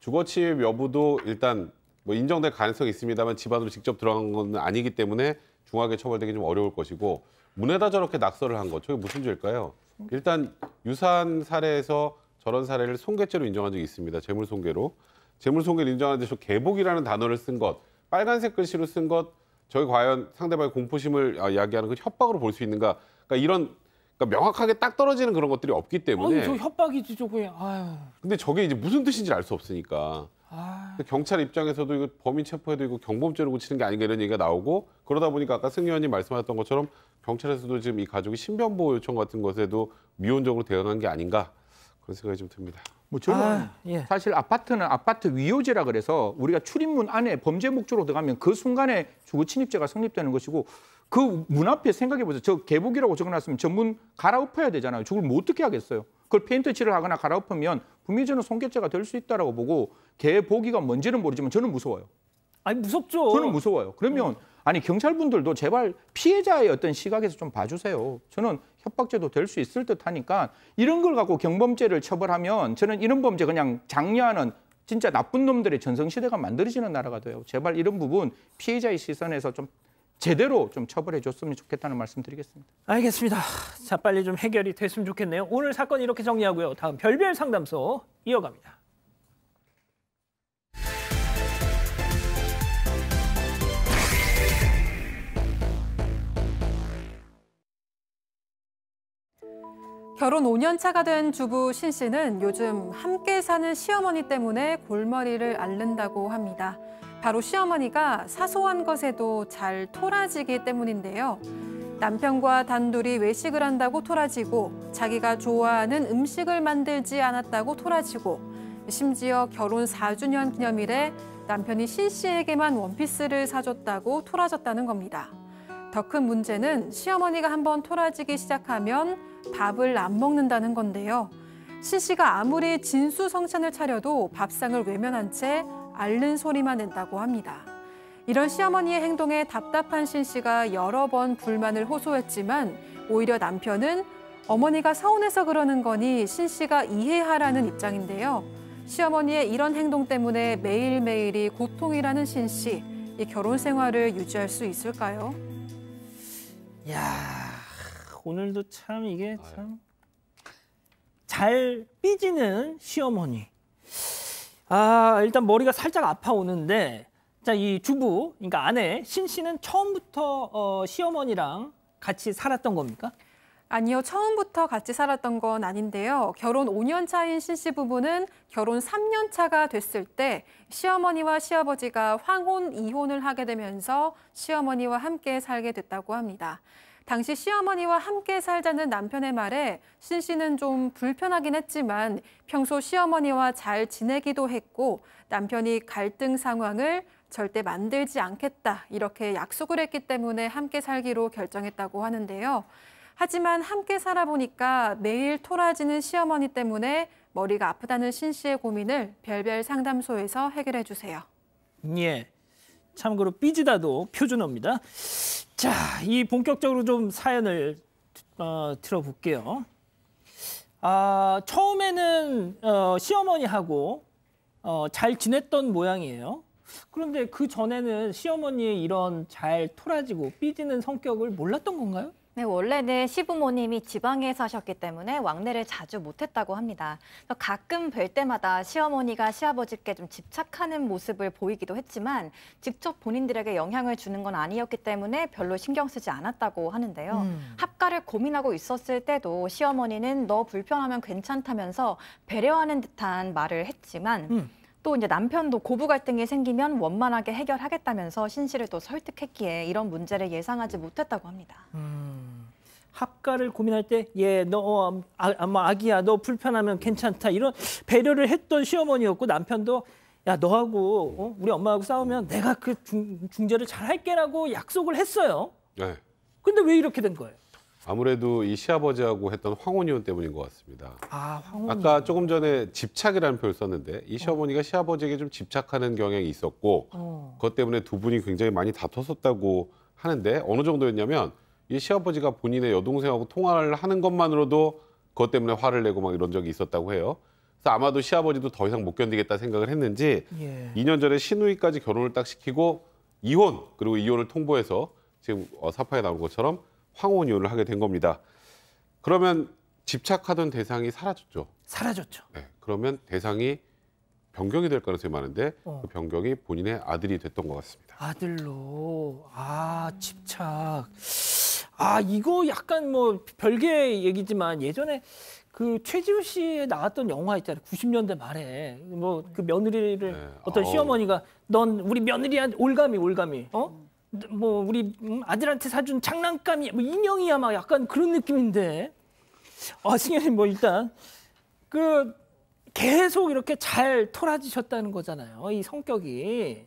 [SPEAKER 5] 주거침입 여부도 일단 뭐 인정될 가능성이 있습니다만 집안으로 직접 들어간 건 아니기 때문에 중하게 처벌되기 좀 어려울 것이고 문에다 저렇게 낙서를 한 것, 저게 무슨 죄일까요? 일단 유사한 사례에서 저런 사례를 손괴죄로 인정한 적이 있습니다. 재물손괴로. 재물손괴를 인정하는데 저 개복이라는 단어를 쓴 것, 빨간색 글씨로 쓴 것, 저희 과연 상대방의 공포심을 아, 이야기하는 그 협박으로 볼 수 있는가. 그러니까 이런 그러니까 명확하게 딱 떨어지는 그런 것들이 없기 때문에. 아유, 저
[SPEAKER 2] 협박이지 저게. 아유.
[SPEAKER 5] 근데 저게 이제 무슨 뜻인지 알 수 없으니까. 아유. 그러니까 경찰 입장에서도 이거 범인 체포해도 이거 경범죄로 고치는 게 아닌가 이런 얘기가 나오고 그러다 보니까 아까 승 의원님 말씀하셨던 것처럼 경찰에서도 지금 이 가족이 신변보호 요청 같은 것에도 미온적으로 대응한 게 아닌가 그런 생각이 좀 듭니다.
[SPEAKER 3] 뭐 저는 아, 예. 사실 아파트는 아파트 위호제라 그래서 우리가 출입문 안에 범죄 목적으로 들어가면 그 순간에 주거 침입죄가 성립되는 것이고 그문 앞에 생각해 보세요. 저 개복이라고 적어놨으면 전문 갈아엎어야 되잖아요. 저걸 뭐 어떻게 하겠어요? 그걸 페인트 칠을 하거나 갈아엎으면 분명히 저는 손괴죄가 될 수 있다라고 보고 개복이가 뭔지는 모르지만 저는 무서워요. 아니 무섭죠. 저는 무서워요. 그러면 아니 경찰분들도 제발 피해자의 어떤 시각에서 좀 봐주세요. 저는 협박죄도 될 수 있을 듯 하니까 이런 걸 갖고 경범죄를 처벌하면 저는 이런 범죄 그냥 장려하는 진짜 나쁜 놈들의 전성시대가 만들어지는 나라가 돼요. 제발 이런 부분 피해자의 시선에서 좀 제대로 좀 처벌해 줬으면 좋겠다는 말씀드리겠습니다. 알겠습니다. 자 빨리 좀 해결이 됐으면
[SPEAKER 2] 좋겠네요. 오늘 사건 이렇게 정리하고요. 다음 별별 상담소 이어갑니다.
[SPEAKER 1] 결혼 5년 차가 된 주부 신 씨는 요즘 함께 사는 시어머니 때문에 골머리를 앓는다고 합니다. 바로 시어머니가 사소한 것에도 잘 토라지기 때문인데요. 남편과 단둘이 외식을 한다고 토라지고 자기가 좋아하는 음식을 만들지 않았다고 토라지고 심지어 결혼 4주년 기념일에 남편이 신 씨에게만 원피스를 사줬다고 토라졌다는 겁니다. 더 큰 문제는 시어머니가 한번 토라지기 시작하면 밥을 안 먹는다는 건데요. 신 씨가 아무리 진수성찬을 차려도 밥상을 외면한 채 앓는 소리만 낸다고 합니다. 이런 시어머니의 행동에 답답한 신 씨가 여러 번 불만을 호소했지만 오히려 남편은 어머니가 서운해서 그러는 거니 신 씨가 이해하라는 입장인데요. 시어머니의 이런 행동 때문에 매일매일이 고통이라는 신 씨, 이 결혼 생활을 유지할 수 있을까요?
[SPEAKER 2] 야 오늘도 참 이게 참 잘 삐지는 시어머니. 아 일단 머리가 살짝 아파오는데 자 이 주부 그러니까 아내 신 씨는 처음부터
[SPEAKER 1] 어, 시어머니랑 같이 살았던 겁니까? 아니요, 처음부터 같이 살았던 건 아닌데요. 결혼 5년 차인 신씨 부부는 결혼 3년 차가 됐을 때 시어머니와 시아버지가 황혼 이혼을 하게 되면서 시어머니와 함께 살게 됐다고 합니다. 당시 시어머니와 함께 살자는 남편의 말에 신 씨는 좀 불편하긴 했지만 평소 시어머니와 잘 지내기도 했고 남편이 갈등 상황을 절대 만들지 않겠다 이렇게 약속을 했기 때문에 함께 살기로 결정했다고 하는데요. 하지만 함께 살아보니까 매일 토라지는 시어머니 때문에 머리가 아프다는 신 씨의 고민을 별별 상담소에서 해결해 주세요.
[SPEAKER 2] 예, 참고로 삐지다도 표준어입니다. 자, 이 본격적으로 좀 사연을 어, 들어볼게요. 아, 처음에는 어, 시어머니하고 어, 잘 지냈던 모양이에요. 그런데 그 전에는 시어머니의 이런 잘 토라지고 삐지는 성격을 몰랐던 건가요?
[SPEAKER 4] 네, 원래는 시부모님이 지방에 사셨기 때문에 왕래를 자주 못했다고 합니다. 가끔 뵐 때마다 시어머니가 시아버지께 좀 집착하는 모습을 보이기도 했지만 직접 본인들에게 영향을 주는 건 아니었기 때문에 별로 신경 쓰지 않았다고 하는데요. 음. 합가를 고민하고 있었을 때도 시어머니는 너 불편하면 괜찮다면서 배려하는 듯한 말을 했지만 음. 또 이제 남편도 고부 갈등이 생기면 원만하게 해결하겠다면서 신 씨를 또 설득했기에 이런 문제를 예상하지 못했다고 합니다. 음,
[SPEAKER 2] 합가를 고민할 때, 예, 너 어, 음, 아, 마 아, 뭐 아기야, 너 불편하면 괜찮다 이런 배려를 했던 시어머니였고 남편도 야 너하고 어? 우리 엄마하고 싸우면 내가 그 중, 중재를 잘 할게라고 약속을 했어요. 네. 근데 왜 이렇게 된 거예요?
[SPEAKER 5] 아무래도 이 시아버지하고 했던 황혼 이혼 때문인 것 같습니다. 아, 황혼. 아까 조금 전에 집착이라는 표현을 썼는데 이 시어머니가 시아버지에게 좀 집착하는 경향이 있었고 어. 그것 때문에 두 분이 굉장히 많이 다퉜었다고 하는데 어느 정도였냐면 이 시아버지가 본인의 여동생하고 통화를 하는 것만으로도 그것 때문에 화를 내고 막 이런 적이 있었다고 해요. 그래서 아마도 시아버지도 더 이상 못 견디겠다 생각을 했는지 예. 2년 전에 시누이까지 결혼을 딱 시키고 이혼 그리고 이혼을 통보해서 지금 어, 사파에 나온 것처럼 황혼이혼을 하게 된 겁니다. 그러면 집착하던 대상이 사라졌죠. 사라졌죠. 네, 그러면 대상이 변경이 될 가능성이 많은데 어. 그 변경이 본인의 아들이 됐던 것 같습니다.
[SPEAKER 2] 아들로 아 집착 아 이거 약간 뭐별개 얘기지만 예전에 그 최지우 씨에 나왔던 영화 있잖아요. 90년대 말에 뭐 그 며느리를 네. 어떤 어. 시어머니가 넌 우리 며느리한 올가미 올가미 어뭐 우리 아들한테 사준 장난감이 뭐 인형이야 막 약간 그런 느낌인데 아 어, 승현님 뭐 일단 그 계속 이렇게 잘 토라지셨다는 거잖아요 이 성격이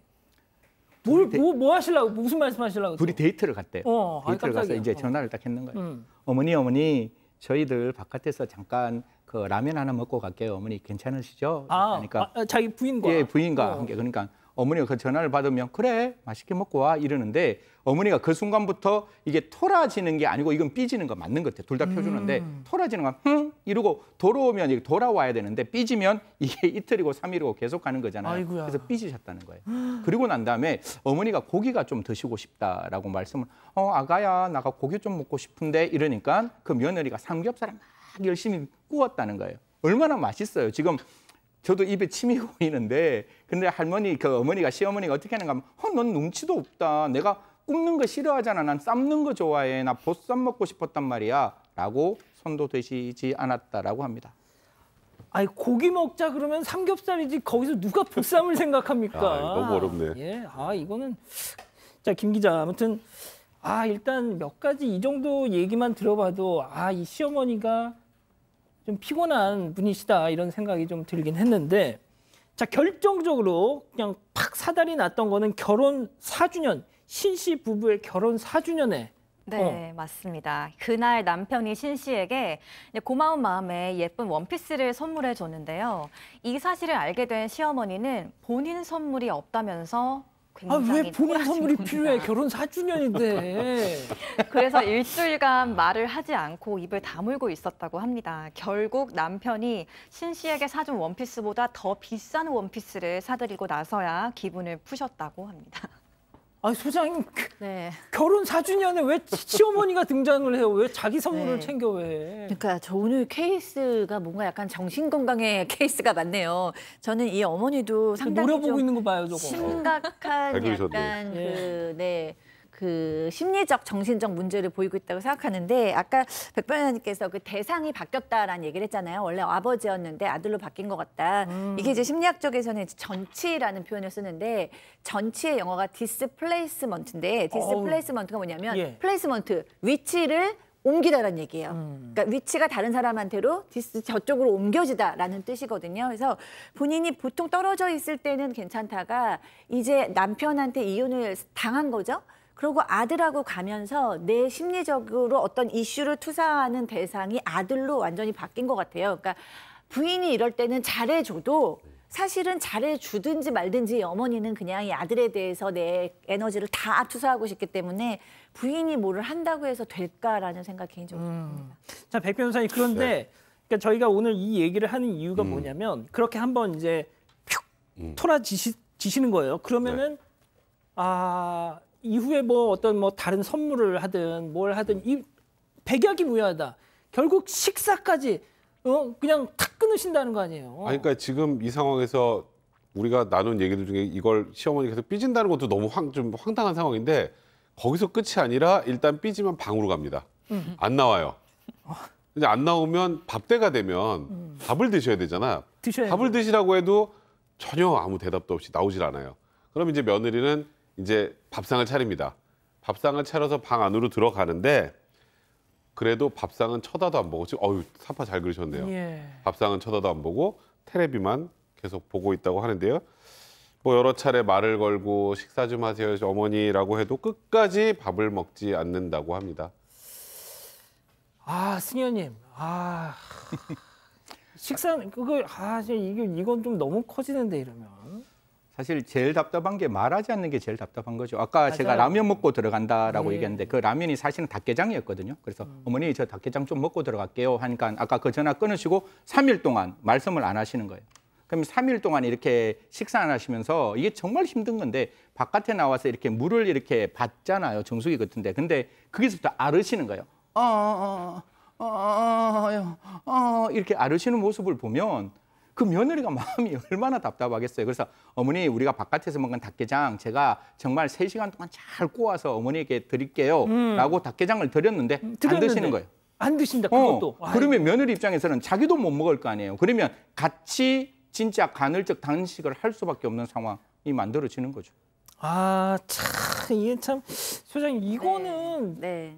[SPEAKER 2] 뭘뭐뭐 하실라고 뭐 무슨 말씀하실라고
[SPEAKER 3] 둘이 데이트를 갔대요 어, 아, 데이트를 가서 이제 어. 전화를 딱 했는 거예요 음. 어머니 어머니 저희들 바깥에서 잠깐 그 라면 하나 먹고 갈게요 어머니 괜찮으시죠? 아, 그러니까 아, 아 자기 부인과 예 부인과 어. 한게 그러니까 어머니가 그 전화를 받으면 그래 맛있게 먹고 와 이러는데 어머니가 그 순간부터 이게 토라지는 게 아니고 이건 삐지는 거 맞는 것 같아요. 둘다 음. 펴주는데 음. 토라지는 건흥 이러고 돌아오면 이게 돌아와야 되는데 삐지면 이게 이틀이고 삼일이고 계속 가는 거잖아요. 아이고야. 그래서 삐지셨다는 거예요. 그리고 난 다음에 어머니가 고기가 좀 드시고 싶다라고 말씀을 어 아가야 나가 고기 좀 먹고 싶은데 이러니까 그 며느리가 삼겹살을 막 열심히 구웠다는 거예요. 얼마나 맛있어요. 지금 저도 입에 침이 고이는데 근데 할머니 그 어머니가 시어머니가 어떻게 하는가 하면 어, 넌 눈치도 없다. 내가 굽는 거 싫어하잖아. 난 삶는 거 좋아해. 나 보쌈 먹고 싶었단 말이야. 라고 손도 되시지 않았다라고 합니다.
[SPEAKER 2] 아니 고기 먹자 그러면 삼겹살이지 거기서 누가 보쌈을 생각합니까? 아, 너무 어렵네. 예, 아 이거는 자 김 기자 아무튼 아 일단 몇 가지 이 정도 얘기만 들어봐도 아 이 시어머니가 좀 피곤한 분이시다 이런 생각이 좀 들긴 했는데 자 결정적으로 그냥 팍 사달이 났던 거는 결혼 4주년 신씨 부부의 결혼 4주년에 네, 어.
[SPEAKER 4] 맞습니다. 그날 남편이 신 씨에게 고마운 마음에 예쁜 원피스를 선물해 줬는데요. 이 사실을 알게 된 시어머니는 본인 선물이 없다면서 굉장히 아왜 봉인 선물이
[SPEAKER 2] 필요해 결혼 4주년인데
[SPEAKER 4] 그래서 일주일간 말을 하지 않고 입을 다물고 있었다고 합니다 결국 남편이 신 씨에게 사준 원피스보다 더 비싼 원피스를 사드리고 나서야 기분을 푸셨다고 합니다
[SPEAKER 2] 아 소장님 그 네. 결혼 4주년에 왜 시어머니가 등장을 해요? 왜 자기 선물을 네. 챙겨 왜? 그러니까 저 오늘
[SPEAKER 6] 케이스가 뭔가 약간 정신건강의 케이스가 많네요. 저는 이 어머니도 상당히 노려보고 있는 거 봐요, 저거. 심각한 약간 예. 그, 네. 그네 그 심리적 정신적 문제를 보이고 있다고 생각하는데 아까 백 변호사님께서 그 대상이 바뀌었다라는 얘기를 했잖아요. 원래 아버지였는데 아들로 바뀐 것 같다. 음. 이게 이제 심리학 쪽에서는 전치라는 표현을 쓰는데 전치의 영어가 디스플레이스먼트인데 디스플레이스먼트가 뭐냐면 예. 플레이스먼트 위치를 옮기다라는 얘기예요. 음. 그러니까 위치가 다른 사람한테로 디스 저쪽으로 옮겨지다라는 뜻이거든요. 그래서 본인이 보통 떨어져 있을 때는 괜찮다가 이제 남편한테 이혼을 당한 거죠. 그리고 아들하고 가면서 내 심리적으로 어떤 이슈를 투사하는 대상이 아들로 완전히 바뀐 것 같아요. 그러니까 부인이 이럴 때는 잘해줘도 사실은 잘해주든지 말든지 어머니는 그냥 이 아들에 대해서 내 에너지를 다 투사하고 싶기 때문에 부인이 뭐를 한다고 해서 될까라는 생각 개인적으로 음. 듭니다.
[SPEAKER 2] 음. 자, 백 변호사님 그런데 네. 그러니까 저희가 오늘 이 얘기를 하는 이유가 음. 뭐냐면 그렇게 한번 이제 음. 푹 음. 토라지시는 거예요. 그러면은 네. 아 이후에 뭐 어떤 뭐 다른 선물을 하든 뭘 하든 이 백약이 무효하다. 결국 식사까지 어 그냥 탁 끊으신다는 거 아니에요. 아니,
[SPEAKER 5] 그러니까 지금 이 상황에서 우리가 나눈 얘기들 중에 이걸 시어머니께서 삐진다는 것도 너무 황, 좀 황당한 상황인데 거기서 끝이 아니라 일단 삐지면 방으로 갑니다. 음. 안 나와요. 이제 안 나오면 밥때가 되면 음. 밥을 드셔야 되잖아. 드셔야 밥을 돼 드시라고 해도 전혀 아무 대답도 없이 나오질 않아요. 그럼 이제 며느리는 이제 밥상을 차립니다. 밥상을 차려서 방 안으로 들어가는데 그래도 밥상은 쳐다도 안 보고 지금 어유 사파 잘 그리셨네요. 예. 밥상은 쳐다도 안 보고 테레비만 계속 보고 있다고 하는데요. 뭐 여러 차례 말을 걸고 식사 좀 하세요 어머니라고 해도 끝까지 밥을 먹지 않는다고 합니다.
[SPEAKER 2] 아 승현님 아 식사 그걸아 이게 이건 좀 너무 커지는데 이러면
[SPEAKER 3] 사실 제일 답답한 게 말하지 않는 게 제일 답답한 거죠. 아까 맞아요. 제가 라면 먹고 들어간다라고 네. 얘기했는데 그 라면이 사실은 닭게장이었거든요. 그래서 음. 어머니 저 닭게장 좀 먹고 들어갈게요 하니까 아까 그 전화 끊으시고 3일 동안 말씀을 안 하시는 거예요. 그럼 3일 동안 이렇게 식사 안 하시면서 이게 정말 힘든 건데 바깥에 나와서 이렇게 물을 이렇게 받잖아요. 정수기 같은데. 근데 거기서부터 아르시는 거예요. 어, 어, 어, 어, 어, 어, 어, 어 이렇게 아르시는 모습을 보면 그 며느리가 마음이 얼마나 답답하겠어요. 그래서 어머니 우리가 바깥에서 먹은 닭게장 제가 정말 3시간 동안 잘 구워서 어머니에게 드릴게요. 음. 라고 닭게장을 드렸는데, 음, 드렸는데 안 드시는 거예요. 안 드신다 그것도. 어, 그러면 며느리 입장에서는 자기도 못 먹을 거 아니에요. 그러면 같이 진짜 간헐적 단식을 할 수밖에 없는 상황이 만들어지는 거죠.
[SPEAKER 2] 아, 참 이게 참 소장님 이거는 네. 네.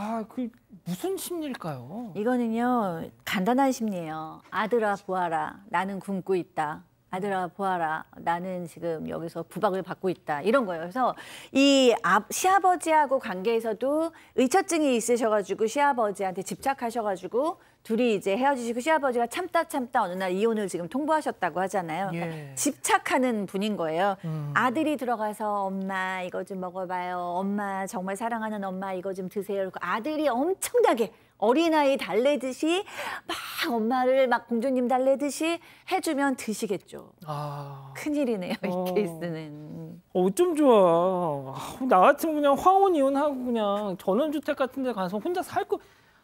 [SPEAKER 2] 아, 그 무슨 심리일까요? 이거는요
[SPEAKER 6] 간단한 심리예요. 아들아 보아라, 나는 굶고 있다. 아들아 보아라 나는 지금 여기서 부박을 받고 있다 이런 거예요. 그래서 이 시아버지하고 관계에서도 의처증이 있으셔가지고 시아버지한테 집착하셔가지고 둘이 이제 헤어지시고 시아버지가 참다 참다 어느 날 이혼을 지금 통보하셨다고 하잖아요. 예. 그러니까 집착하는 분인 거예요. 음. 아들이 들어가서 엄마 이거 좀 먹어봐요. 엄마 정말 사랑하는 엄마 이거 좀 드세요. 그리고 아들이 엄청나게 어린아이 달래듯이 막 엄마를 막 공주님 달래듯이 해주면 드시겠죠. 아... 큰일이네요, 이 어... 케이스는.
[SPEAKER 2] 어, 어쩜 좋아. 나 같으면 그냥 황혼 이혼하고 그냥 전원주택 같은 데 가서 혼자 살 거.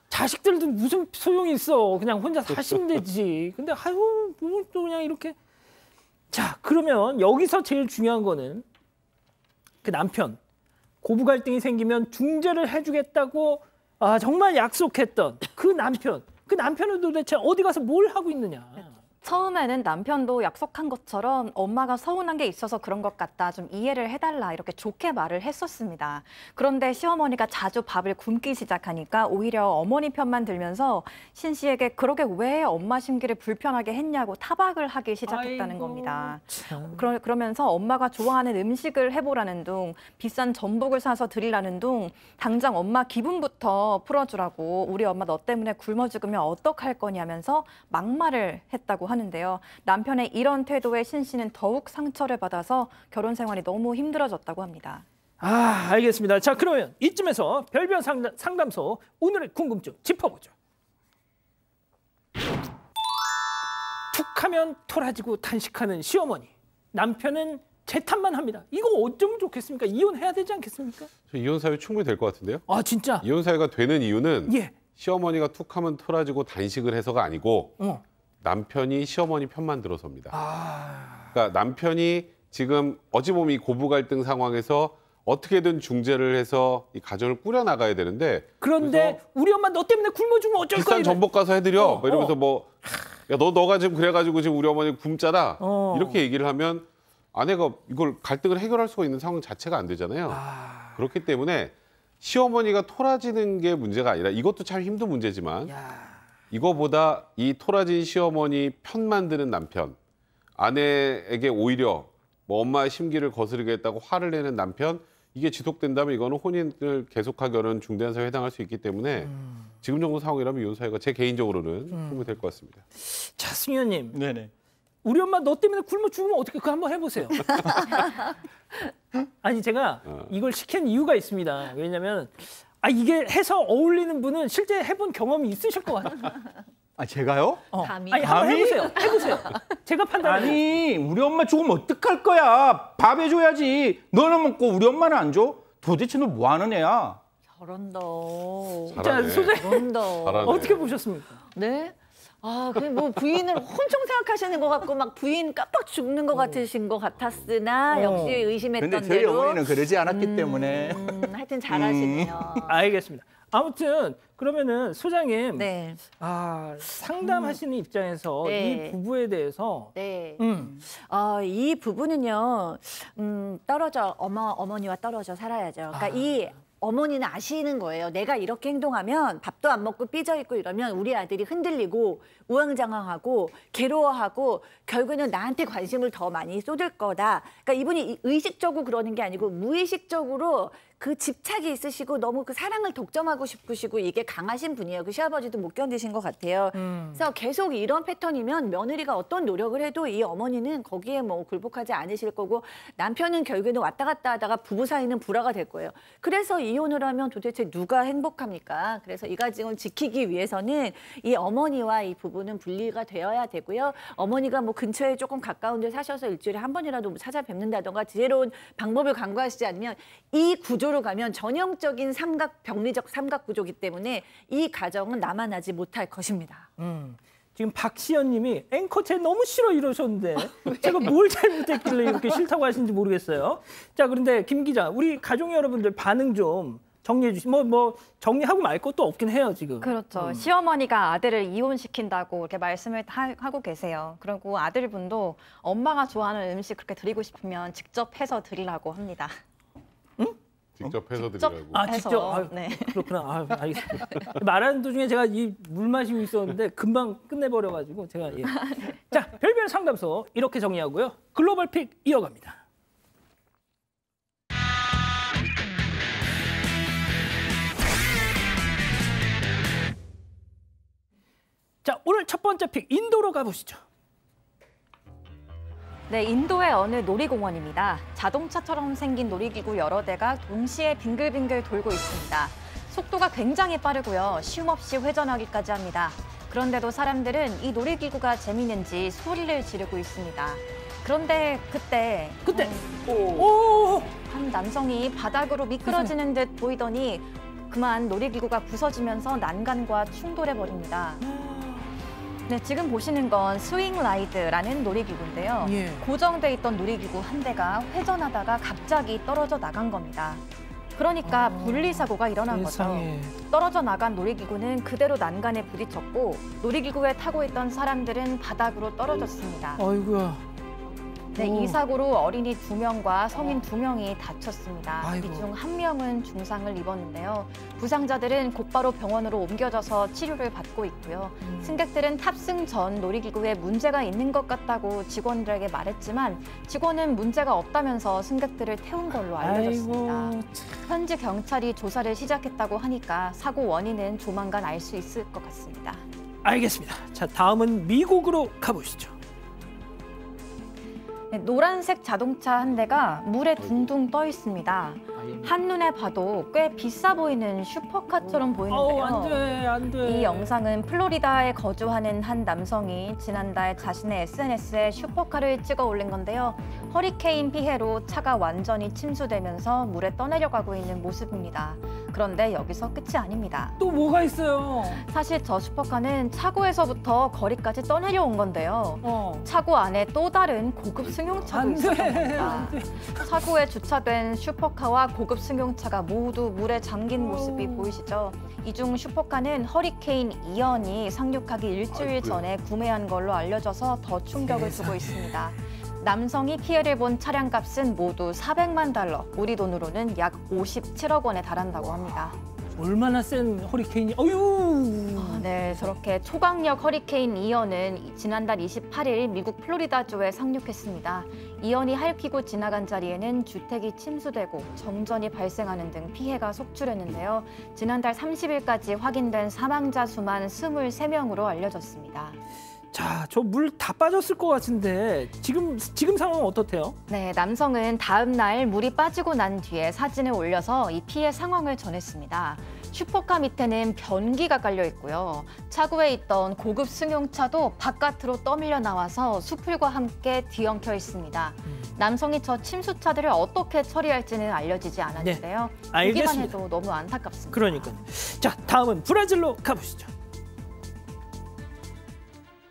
[SPEAKER 2] 자식들도 무슨 소용이 있어. 그냥 혼자 사시면 되지. 근데 아유, 또 그냥 이렇게. 자, 그러면 여기서 제일 중요한 거는 그 남편. 고부 갈등이 생기면 중재를 해주겠다고 아 정말 약속했던 그 남편 그 남편은 도대체 어디 가서 뭘 하고 있느냐
[SPEAKER 4] 처음에는 남편도 약속한 것처럼 엄마가 서운한 게 있어서 그런 것 같다. 좀 이해를 해달라. 이렇게 좋게 말을 했었습니다. 그런데 시어머니가 자주 밥을 굶기 시작하니까 오히려 어머니 편만 들면서 신 씨에게 그러게 왜 엄마 심기를 불편하게 했냐고 타박을 하기 시작했다는 아이고, 겁니다. 그러, 그러면서 엄마가 좋아하는 음식을 해보라는 둥, 비싼 전복을 사서 드리라는 둥, 당장 엄마 기분부터 풀어주라고 우리 엄마 너 때문에 굶어 죽으면 어떡할 거냐면서 막말을 했다고 합니다. 하는데요. 남편의 이런 태도에 신 씨는 더욱 상처를 받아서 결혼 생활이 너무 힘들어졌다고 합니다.
[SPEAKER 2] 아, 알겠습니다. 자, 그러면 이쯤에서 별변 상담, 상담소 오늘의 궁금증 짚어보죠. 툭하면 토라지고 탄식하는 시어머니. 남편은 재탄만 합니다. 이거 어쩌면 좋겠습니까? 이혼해야 되지 않겠습니까?
[SPEAKER 5] 저 이혼 사유 충분히 될 것 같은데요. 아 진짜? 이혼 사유가 되는 이유는 예. 시어머니가 툭하면 토라지고 단식을 해서가 아니고 어. 남편이 시어머니 편만 들어섭니다. 아... 그러니까 남편이 지금 어찌보면 이 고부 갈등 상황에서 어떻게든 중재를 해서 이 가정을 꾸려 나가야 되는데
[SPEAKER 2] 그런데 우리 엄마 너 때문에 굶어 죽으면 어쩔 거야? 비싼 전복
[SPEAKER 5] 가서 해드려 어, 막 뭐 이러면서 어. 뭐야 너 너가 지금 그래가지고 지금 우리 어머니 굶잖아 어. 이렇게 얘기를 하면 아내가 이걸 갈등을 해결할 수가 있는 상황 자체가 안 되잖아요. 아... 그렇기 때문에 시어머니가 토라지는 게 문제가 아니라 이것도 참 힘든 문제지만. 야... 이거보다 이 토라진 시어머니 편만 드는 남편, 아내에게 오히려 뭐 엄마의 심기를 거스르겠다고 화를 내는 남편, 이게 지속된다면 이거는 혼인을 계속하기 어려운 중대한 사회에 해당할 수 있기 때문에 음. 지금 정도 상황이라면 이혼 사유가제 개인적으로는 음. 충분히 될것 같습니다.
[SPEAKER 2] 자, 승현님. 네네. 우리 엄마 너 때문에 굶어 죽으면 어떻게 그거 한번 해보세요. 아니 제가 어. 이걸 시킨 이유가 있습니다. 왜냐면 아 이게 해서 어울리는 분은 실제 해본 경험이 있으실 것 같아요.
[SPEAKER 3] 아 제가요? 어. 감히? 아니 한번 해보세요. 해보세요. 제가 판단해요. 아니 우리 엄마 죽으면 어떡할 거야. 밥 해줘야지. 너는 먹고 뭐 우리 엄마는 안 줘? 도대체 너 뭐 하는 애야?
[SPEAKER 6] 저런다. 자, 소재 어떻게 보셨습니까? 네? 아, 그 뭐 부인을 엄청 생각하시는 것 같고 막 부인 깜빡 죽는 것 어. 같으신 것
[SPEAKER 2] 같았으나 역시 어. 의심했던 근데 저희 어머니는
[SPEAKER 3] 그러지 않았기 음, 때문에 음,
[SPEAKER 2] 하여튼 잘하시네요.
[SPEAKER 3] 음. 알겠습니다.
[SPEAKER 2] 아무튼 그러면은 소장님 네. 아 상담하시는 음. 입장에서 네. 이 부부에 대해서 네. 음. 어, 아,
[SPEAKER 6] 이부부는요 음, 떨어져 어머 어머니와 떨어져 살아야죠. 그러니까 아. 이 어머니는 아시는 거예요. 내가 이렇게 행동하면 밥도 안 먹고 삐져 있고 이러면 우리 아들이 흔들리고 우왕좌왕하고 괴로워하고 결국에는 나한테 관심을 더 많이 쏟을 거다. 그러니까 이분이 의식적으로 그러는 게 아니고 무의식적으로 그 집착이 있으시고 너무 그 사랑을 독점하고 싶으시고 이게 강하신 분이에요. 그 시아버지도 못 견디신 것 같아요. 음. 그래서 계속 이런 패턴이면 며느리가 어떤 노력을 해도 이 어머니는 거기에 뭐 굴복하지 않으실 거고 남편은 결국에는 왔다 갔다 하다가 부부 사이는 불화가 될 거예요. 그래서 이혼을 하면 도대체 누가 행복합니까? 그래서 이 가정을 지키기 위해서는 이 어머니와 이 부부는 분리가 되어야 되고요. 어머니가 뭐 근처에 조금 가까운 데 사셔서 일주일에 한 번이라도 뭐 찾아뵙는다던가 지혜로운 방법을 강구하시지 않으면 이 구조를 이론으로 가면 전형적인 삼각 병리적 삼각 구조기 때문에 이 가정은 남아나지 못할 것입니다.
[SPEAKER 2] 음. 지금 박시연님이 앵커 제 너무 싫어 이러셨는데 제가 뭘 잘못했길래 이렇게 싫다고 하시는지 모르겠어요. 자 그런데 김 기자 우리 가족 여러분들 반응 좀 정리해 주시 뭐뭐 뭐 정리하고 말 것도 없긴 해요 지금. 그렇죠. 음.
[SPEAKER 4] 시어머니가 아들을 이혼시킨다고 이렇게 말씀을 하, 하고 계세요. 그리고 아들분도 엄마가 좋아하는 음식 그렇게 드리고 싶으면 직접 해서 드리라고 합니다.
[SPEAKER 5] 직접 어? 해서 드리라고. 아
[SPEAKER 4] 직접. 아, 네.
[SPEAKER 2] 그렇구나. 아, 알겠습니다. 말하는 도중에 제가 이 물 마시고 있었는데 금방 끝내버려가지고 제가 예. 자 별별 상담소 이렇게 정리하고요. 글로벌 픽 이어갑니다. 자 오늘 첫 번째 픽 인도로 가보시죠. 네, 인도의 어느
[SPEAKER 4] 놀이공원입니다. 자동차처럼 생긴 놀이기구 여러 대가 동시에 빙글빙글 돌고 있습니다. 속도가 굉장히 빠르고요. 쉼없이 회전하기까지 합니다. 그런데도 사람들은 이 놀이기구가 재밌는지 소리를 지르고 있습니다. 그런데 그때 그때 음, 오. 한 남성이 바닥으로 미끄러지는 듯 보이더니 그만 놀이기구가 부서지면서 난간과 충돌해 버립니다. 네, 지금 보시는 건 스윙 라이드라는 놀이기구인데요. 예. 고정돼 있던 놀이기구 한 대가 회전하다가 갑자기 떨어져 나간 겁니다. 그러니까 아, 분리사고가 일어난 세상에. 거죠. 떨어져 나간 놀이기구는 그대로 난간에 부딪혔고 놀이기구에 타고 있던 사람들은 바닥으로 떨어졌습니다.
[SPEAKER 2] 아이고야. 네, 이
[SPEAKER 4] 사고로 어린이 두명과 성인 두명이 다쳤습니다. 그 이중 한명은 중상을 입었는데요. 부상자들은 곧바로 병원으로 옮겨져서 치료를 받고 있고요. 음. 승객들은 탑승 전 놀이기구에 문제가 있는 것 같다고 직원들에게 말했지만 직원은 문제가 없다면서 승객들을 태운 걸로 알려졌습니다. 아이고. 현지 경찰이 조사를 시작했다고 하니까 사고 원인은 조만간 알 수 있을 것 같습니다.
[SPEAKER 2] 알겠습니다. 자, 다음은 미국으로 가보시죠.
[SPEAKER 4] 네, 노란색 자동차 한 대가 물에 둥둥 떠 있습니다. 한눈에 봐도 꽤 비싸 보이는 슈퍼카처럼 보이는데요. 안
[SPEAKER 2] 돼, 안 돼. 이
[SPEAKER 4] 영상은 플로리다에 거주하는 한 남성이 지난달 자신의 SNS에 슈퍼카를 찍어 올린 건데요. 허리케인 피해로 차가 완전히 침수되면서 물에 떠내려가고 있는 모습입니다. 그런데 여기서 끝이 아닙니다.
[SPEAKER 2] 또 뭐가 있어요?
[SPEAKER 4] 사실 저 슈퍼카는 차고에서부터 거리까지 떠내려온 건데요. 어. 차고 안에 또 다른 고급 승용차도 있었습니다. 차고에 주차된 슈퍼카와 고급 승용차가 모두 물에 잠긴 어. 모습이 보이시죠? 이 중 슈퍼카는 허리케인 이연이 상륙하기 일주일 아이쿠 전에 구매한 걸로 알려져서 더 충격을 주고 있습니다. 남성이 피해를 본 차량 값은 모두 400만 달러, 우리 돈으로는 약 57억 원에 달한다고
[SPEAKER 2] 합니다. 얼마나 센 허리케인이 어유. 아, 네, 저렇게 초강력
[SPEAKER 4] 허리케인 이언은 지난달 28일 미국 플로리다주에 상륙했습니다. 이언이 핥히고 지나간 자리에는 주택이 침수되고 정전이 발생하는 등 피해가 속출했는데요. 지난달 30일까지 확인된 사망자 수만 23명으로 알려졌습니다.
[SPEAKER 2] 자, 저 물 다 빠졌을 것 같은데 지금 지금 상황은 어떻대요?
[SPEAKER 4] 네, 남성은 다음 날 물이 빠지고 난 뒤에 사진을 올려서 이 피해 상황을 전했습니다. 슈퍼카 밑에는 변기가 깔려 있고요. 차고에 있던 고급 승용차도 바깥으로 떠밀려 나와서 수풀과 함께 뒤엉켜 있습니다. 음. 남성이 저 침수차들을 어떻게 처리할지는 알려지지 않았는데요. 네, 알겠습니다. 보기만 해도 너무
[SPEAKER 2] 안타깝습니다. 그러니까요. 자, 다음은 브라질로 가보시죠.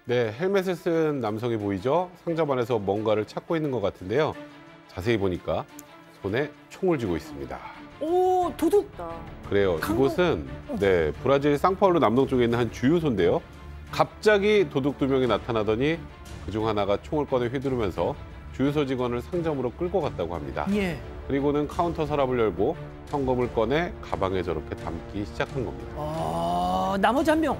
[SPEAKER 5] 네, 헬멧을 쓴 남성이 보이죠? 상점 안에서 뭔가를 찾고 있는 것 같은데요. 자세히 보니까 손에 총을 쥐고 있습니다.
[SPEAKER 2] 오, 도둑
[SPEAKER 5] 그래요. 이곳은 네 브라질 상파울루 남동 쪽에 있는 한 주유소인데요. 갑자기 도둑 두 명이 나타나더니 그중 하나가 총을 꺼내 휘두르면서 주유소 직원을 상점으로 끌고 갔다고 합니다. 예. 그리고는 카운터 서랍을 열고 현금을 꺼내 가방에 저렇게 담기 시작한 겁니다. 어, 나머지 한 명.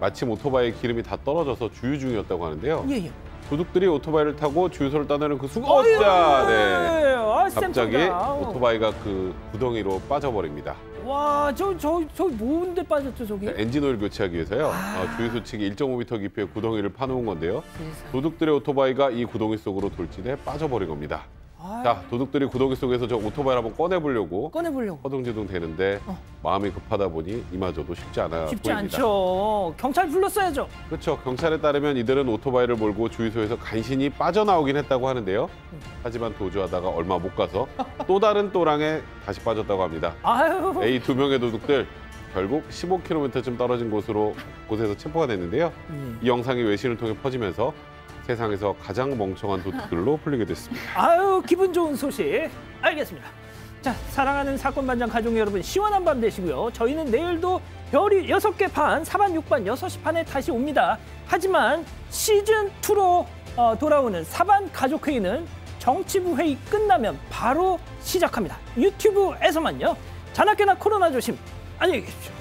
[SPEAKER 5] 마침 오토바이 기름이 다 떨어져서 주유 중이었다고 하는데요. 예, 예. 도둑들이 오토바이를 타고 주유소를 떠나는 그 순간 어짜 네. 아, 갑자기 오토바이가 그 구덩이로 빠져버립니다.
[SPEAKER 2] 와, 저 저저 뭔데 빠졌죠 저기? 네,
[SPEAKER 5] 엔진오일 교체하기 위해서요. 아... 아 주유소 측이 1.5m 깊이의 구덩이를 파놓은 건데요. 도둑들의 오토바이가 이 구덩이 속으로 돌진해 빠져버린 겁니다. 자 도둑들이 구더기 속에서 저 오토바이를 한번 꺼내보려고 꺼내보려고. 허둥지둥 되는데 어. 마음이 급하다 보니 이마저도 쉽지 않아 쉽지 보입니다.
[SPEAKER 2] 않죠. 경찰 불렀어야죠.
[SPEAKER 5] 그렇죠. 경찰에 따르면 이들은 오토바이를 몰고 주유소에서 간신히 빠져나오긴 했다고 하는데요. 음. 하지만 도주하다가 얼마 못 가서 또 다른 또랑에 다시 빠졌다고 합니다. 아유. A 두 명의 도둑들 결국 15km쯤 떨어진 곳으로 곳에서 체포가 됐는데요. 음. 이 영상이 외신을 통해 퍼지면서 세상에서 가장 멍청한 도둑들로 풀리게 됐습니다.
[SPEAKER 2] 아유 기분 좋은 소식 알겠습니다. 자 사랑하는 사건 반장 가족 여러분 시원한 밤 되시고요. 저희는 내일도 별이 여섯 개 반, 사반육반 여섯 시 반에 다시 옵니다. 하지만 시즌투로 어, 돌아오는 사반 가족회의는 정치부 회의 끝나면 바로 시작합니다. 유튜브에서만요. 자나깨나 코로나 조심 안녕히 계십시오.